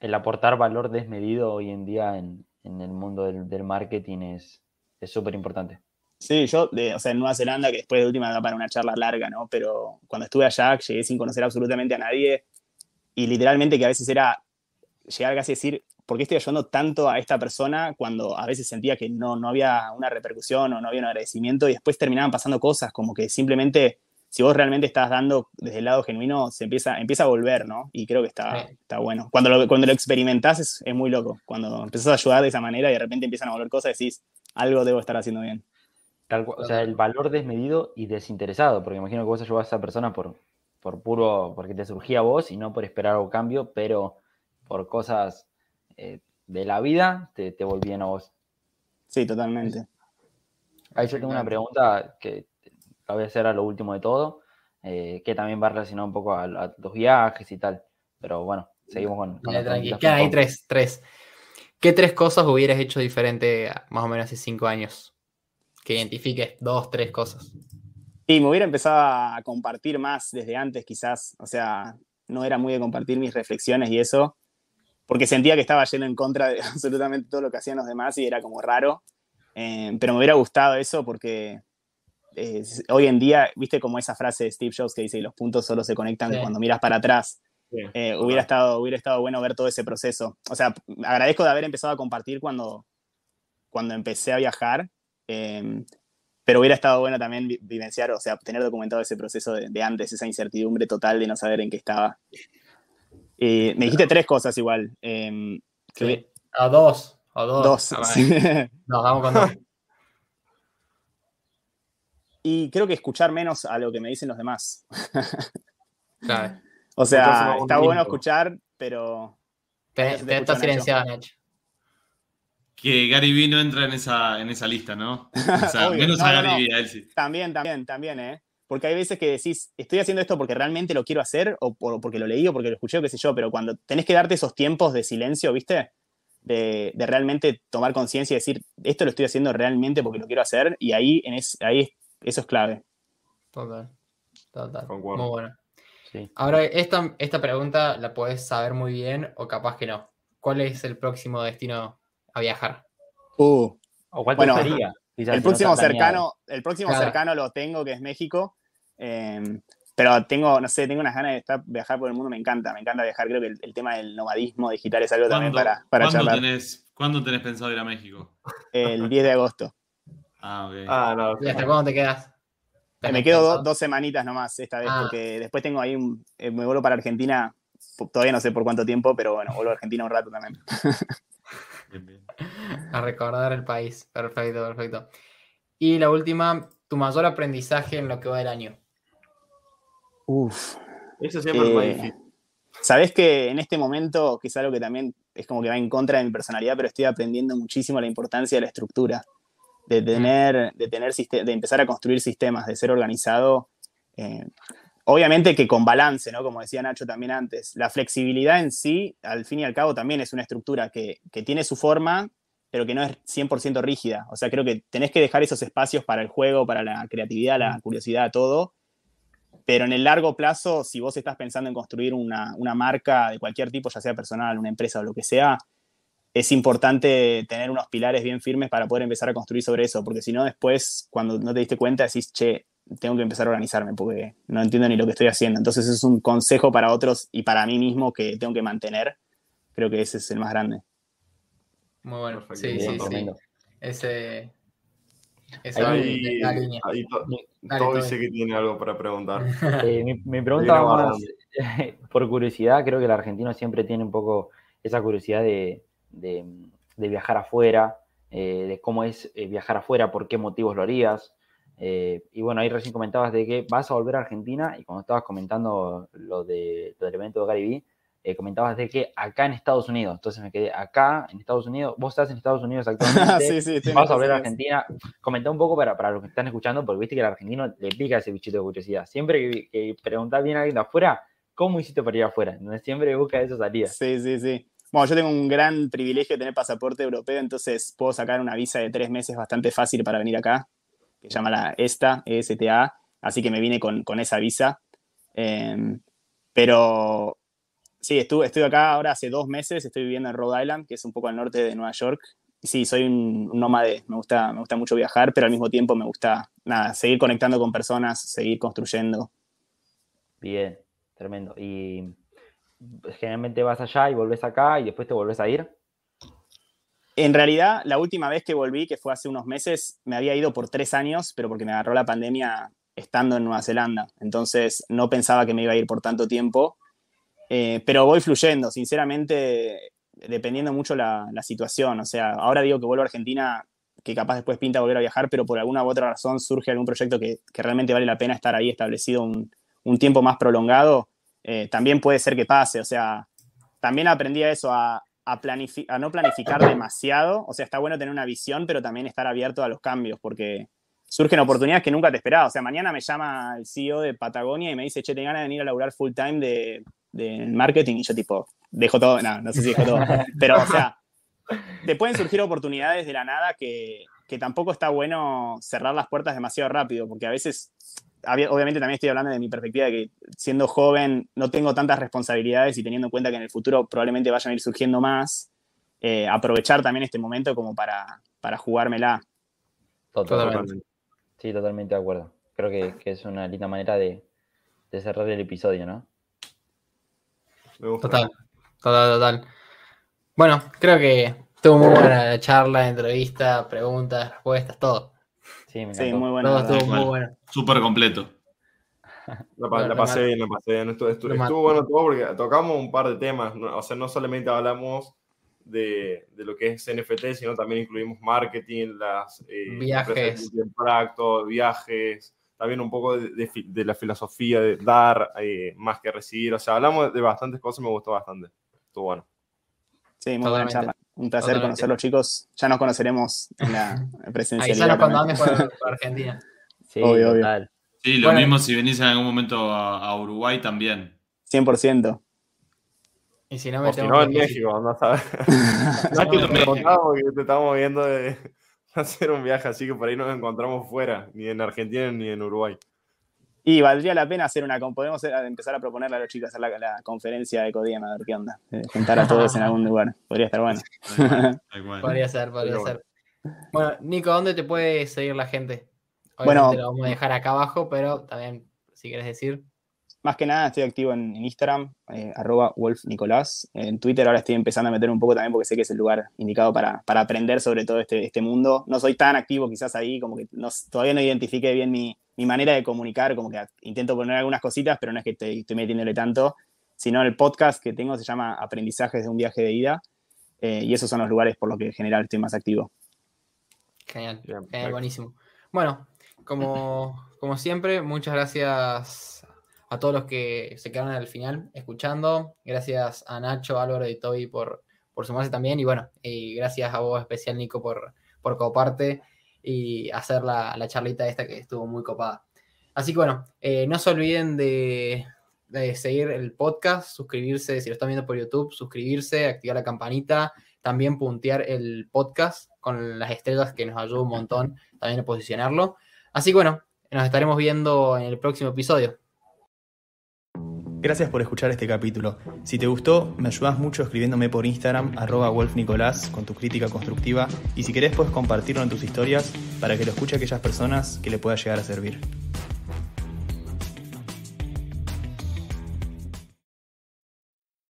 El aportar valor desmedido hoy en día en, en el mundo del, del marketing es súper importante. Sí, yo, o sea, en Nueva Zelanda, que después de última da para una charla larga, ¿no? Pero cuando estuve allá llegué sin conocer absolutamente a nadie y literalmente que a veces era llegar casi a decir, ¿por qué estoy ayudando tanto a esta persona cuando a veces sentía que no, no había una repercusión o no había un agradecimiento? Y después terminaban pasando cosas como que simplemente si vos realmente estás dando desde el lado genuino, se empieza, empieza a volver, ¿no? Y creo que está, está bueno. Cuando lo, cuando lo experimentás es, muy loco. Cuando empezás a ayudar de esa manera y de repente empiezan a volver cosas, decís, algo debo estar haciendo bien. Tal, o sea, el valor desmedido y desinteresado, porque imagino que vos ayudás a esa persona por, por puro, porque te surgía a vos y no por esperar algo cambio, pero por cosas eh, de la vida te, te volvían a vos. Sí, totalmente. Ahí yo tengo una pregunta que cabecera lo último de todo, eh, que también va relacionado un poco a, los viajes y tal. Pero bueno, seguimos con... con tres, tres. ¿Qué tres cosas hubieras hecho diferente más o menos hace cinco años? Que identifiques dos, tres cosas. Sí, me hubiera empezado a compartir más desde antes quizás. O sea, no era muy de compartir mis reflexiones y eso, porque sentía que estaba yendo en contra de absolutamente todo lo que hacían los demás y era como raro. Eh, pero me hubiera gustado eso porque hoy en día, viste como esa frase de Steve Jobs que dice, los puntos solo se conectan cuando miras para atrás. Eh, hubiera, estado, hubiera estado bueno ver todo ese proceso. O sea, agradezco de haber empezado a compartir cuando, cuando empecé a viajar, em, pero hubiera estado bueno también vivenciar, o sea, tener documentado ese proceso de, antes, esa incertidumbre total de no saber en qué estaba. me dijiste tres cosas igual. Em, a dos, a dos. A Nos vamos con dos. Y creo que escuchar menos a lo que me dicen los demás. O sea, está bueno escuchar, pero. Te, silenciado, Que Gary Vee no entra en esa, en esa lista, ¿no? menos a Gary También, también, también, ¿eh? Porque hay veces que decís, estoy haciendo esto porque realmente lo quiero hacer, o porque lo leí, o porque lo escuché, o qué sé yo, pero cuando tenés que darte esos tiempos de silencio, ¿viste? De, de realmente tomar conciencia y decir, esto lo estoy haciendo realmente porque lo quiero hacer, y ahí, en es, ahí eso es clave. Total, total. Muy bueno. Ahora, esta, esta pregunta la puedes saber muy bien o capaz que no. ¿Cuál es el próximo destino a viajar? Uh, ¿O cuál bueno, El próximo, cercano, el próximo cercano lo tengo, que es México. Em, pero tengo, no sé, tengo unas ganas de viajar por el mundo, me encanta, me encanta viajar. Creo que el, tema del nomadismo digital es algo también para, para charlar. ¿Cuándo tenés pensado ir a México? El 10 de agosto. Ah, ah ¿Y hasta cuándo te quedas? Eh, me quedo dos semanitas nomás esta vez, ah. porque después tengo ahí un. Eh, me vuelvo para Argentina, todavía no sé por cuánto tiempo, pero bueno, vuelvo a Argentina un rato también. A recordar el país. Perfecto, perfecto. Y la última, tu mayor aprendizaje en lo que va del año. Uf. Eso siempre eh, difícil. Sabes que en este momento, quizá algo que también es como que va en contra de mi personalidad, pero estoy aprendiendo muchísimo la importancia de la estructura de tener, de, tener, de empezar a construir sistemas, de ser organizado. Eh, obviamente que con balance, ¿no? Como decía Nacho también antes, la flexibilidad en sí, al fin y al cabo, también es una estructura que, tiene su forma, pero que no es 100% rígida. O sea, creo que tenés que dejar esos espacios para el juego, para la creatividad, la mm. curiosidad, todo. Pero en el largo plazo, si vos estás pensando en construir una marca de cualquier tipo, ya sea personal, una empresa o lo que sea, es importante tener unos pilares bien firmes para poder empezar a construir sobre eso, porque si no, después, cuando no te diste cuenta, decís, che, tengo que empezar a organizarme porque no entiendo ni lo que estoy haciendo. Entonces es un consejo para otros y para mí mismo que tengo que mantener. Creo que ese es el más grande. Muy bueno. Sí, sí, sí. Ese, ahí, Ahí todo, dice que tiene algo para preguntar. Me eh, mi, pregunta más, por curiosidad, creo que el argentino siempre tiene un poco esa curiosidad de, de, viajar afuera, eh, de cómo es eh, viajar afuera, por qué motivos lo harías. Eh, y bueno, ahí recién comentabas de que vas a volver a Argentina y cuando estabas comentando lo, de, del evento de Gary comentabas de que acá en Estados Unidos, entonces me quedé acá en Estados Unidos, vos estás en Estados Unidos actualmente, ah, sí, vas a volver a Argentina, comentá un poco para, para los que están escuchando, porque viste que el argentino le pica ese bichito de curiosidad, siempre que, preguntás bien a alguien de afuera, ¿cómo hiciste para ir afuera? Siempre busca esas salidas Sí, sí, sí. Bueno, yo tengo un gran privilegio de tener pasaporte europeo, entonces puedo sacar una visa de tres meses bastante fácil para venir acá, que se llama la ESTA, ESTA, así que me vine con, esa visa. Em, pero sí, estuve, estoy acá ahora hace dos meses, estoy viviendo en Rhode Island, que es un poco al norte de Nueva York. Sí, soy un, nómade, me gusta, me gusta mucho viajar, pero al mismo tiempo me gusta, seguir conectando con personas, seguir construyendo. Bien, tremendo. Y generalmente vas allá y volvés acá y después te volvés a ir. En realidad, la última vez que volví, que fue hace unos meses, me había ido por tres años, pero porque me agarró la pandemia estando en Nueva Zelanda. Entonces no pensaba que me iba a ir por tanto tiempo. Eh, pero voy fluyendo, sinceramente, dependiendo mucho la, la situación. O sea, ahora digo que vuelvo a Argentina, que capaz después pinta volver a viajar, pero por alguna u otra razón surge algún proyecto que, realmente vale la pena estar ahí establecido un tiempo más prolongado eh, también puede ser que pase. O sea, también aprendí a eso, a, no planificar demasiado. O sea, está bueno tener una visión, pero también estar abierto a los cambios, porque surgen oportunidades que nunca te esperaba. O sea, mañana me llama el CEO de Patagonia y me dice, che, te ganas de venir a laburar full time de, marketing. Y yo tipo, dejo todo, no, no sé si dejo todo. Pero, o sea, te pueden surgir oportunidades de la nada que, que tampoco está bueno cerrar las puertas demasiado rápido, porque a veces obviamente también estoy hablando de mi perspectiva de que siendo joven no tengo tantas responsabilidades y teniendo en cuenta que en el futuro probablemente vayan a ir surgiendo más, eh, aprovechar también este momento como para, jugármela. Totalmente. Sí, totalmente de acuerdo. Creo que, es una linda manera de, cerrar el episodio, ¿no? Total, total, total. Bueno, creo que estuvo muy buena charla, entrevista, preguntas, respuestas, todo. Sí, muy bueno. Todo estuvo muy bueno. Súper completo. La, pasé bien, la pasé bien. Estuvo, bueno todo porque tocamos un par de temas. O sea, no solamente hablamos de, lo que es NFT, sino también incluimos marketing, las eh, viajes, viajes, también un poco de, la filosofía de dar eh, más que recibir. O sea, hablamos de bastantes cosas, y me gustó bastante. Estuvo bueno. Sí, muy buena un placer a conocerlos, chicos. Ya nos conoceremos en la presencialidad. Ahí cuando andes por, Argentina. Sí, total. Sí, lo mismo si venís en algún momento a, Uruguay también. 100%. Y si no, si no en México, no sabes. no te que te estamos viendo de hacer un viaje, así que por ahí nos encontramos fuera, ni en Argentina ni en Uruguay. Y valdría la pena hacer una. Podemos empezar a proponerle a los chicos hacer la, conferencia de codiema a ver qué onda. Eh, juntar a todos en algún lugar. Podría estar bueno. podría ser, podría ser. Bueno, Nico, ¿dónde te puede seguir la gente? Obviamente bueno, lo vamos a dejar acá abajo, pero también, si quieres decir. Más que nada, estoy activo en, Instagram, eh, arroba wolfnicolás. En Twitter ahora estoy empezando a meter un poco también porque sé que es el lugar indicado para, para aprender sobre todo este, este mundo. No soy tan activo quizás ahí, como que todavía no identifique bien mi, mi manera de comunicar, como que intento poner algunas cositas, pero no es que estoy, estoy metiéndole tanto, sino el podcast que tengo se llama Aprendizajes de un viaje de ida, eh, y esos son los lugares por los que en general estoy más activo. Genial, buenísimo. Bueno, como, como siempre, muchas gracias a todos los que se quedaron al final escuchando. Gracias a Nacho, Álvaro y Toby por, por sumarse también. Y bueno, y gracias a vos especial, Nico, por, por coparte y hacer la, charlita esta que estuvo muy copada. Así que bueno, eh, no se olviden de, de, seguir el podcast, suscribirse, si lo están viendo por YouTube, suscribirse, activar la campanita, también puntear el podcast con las estrellas que nos ayuda un montón también a posicionarlo. Así que bueno, nos estaremos viendo en el próximo episodio. Gracias por escuchar este capítulo. Si te gustó, me ayudas mucho escribiéndome por Instagram, arroba wolfnicolás, con tu crítica constructiva, y si querés puedes compartirlo en tus historias para que lo escuche aquellas personas que le pueda llegar a servir.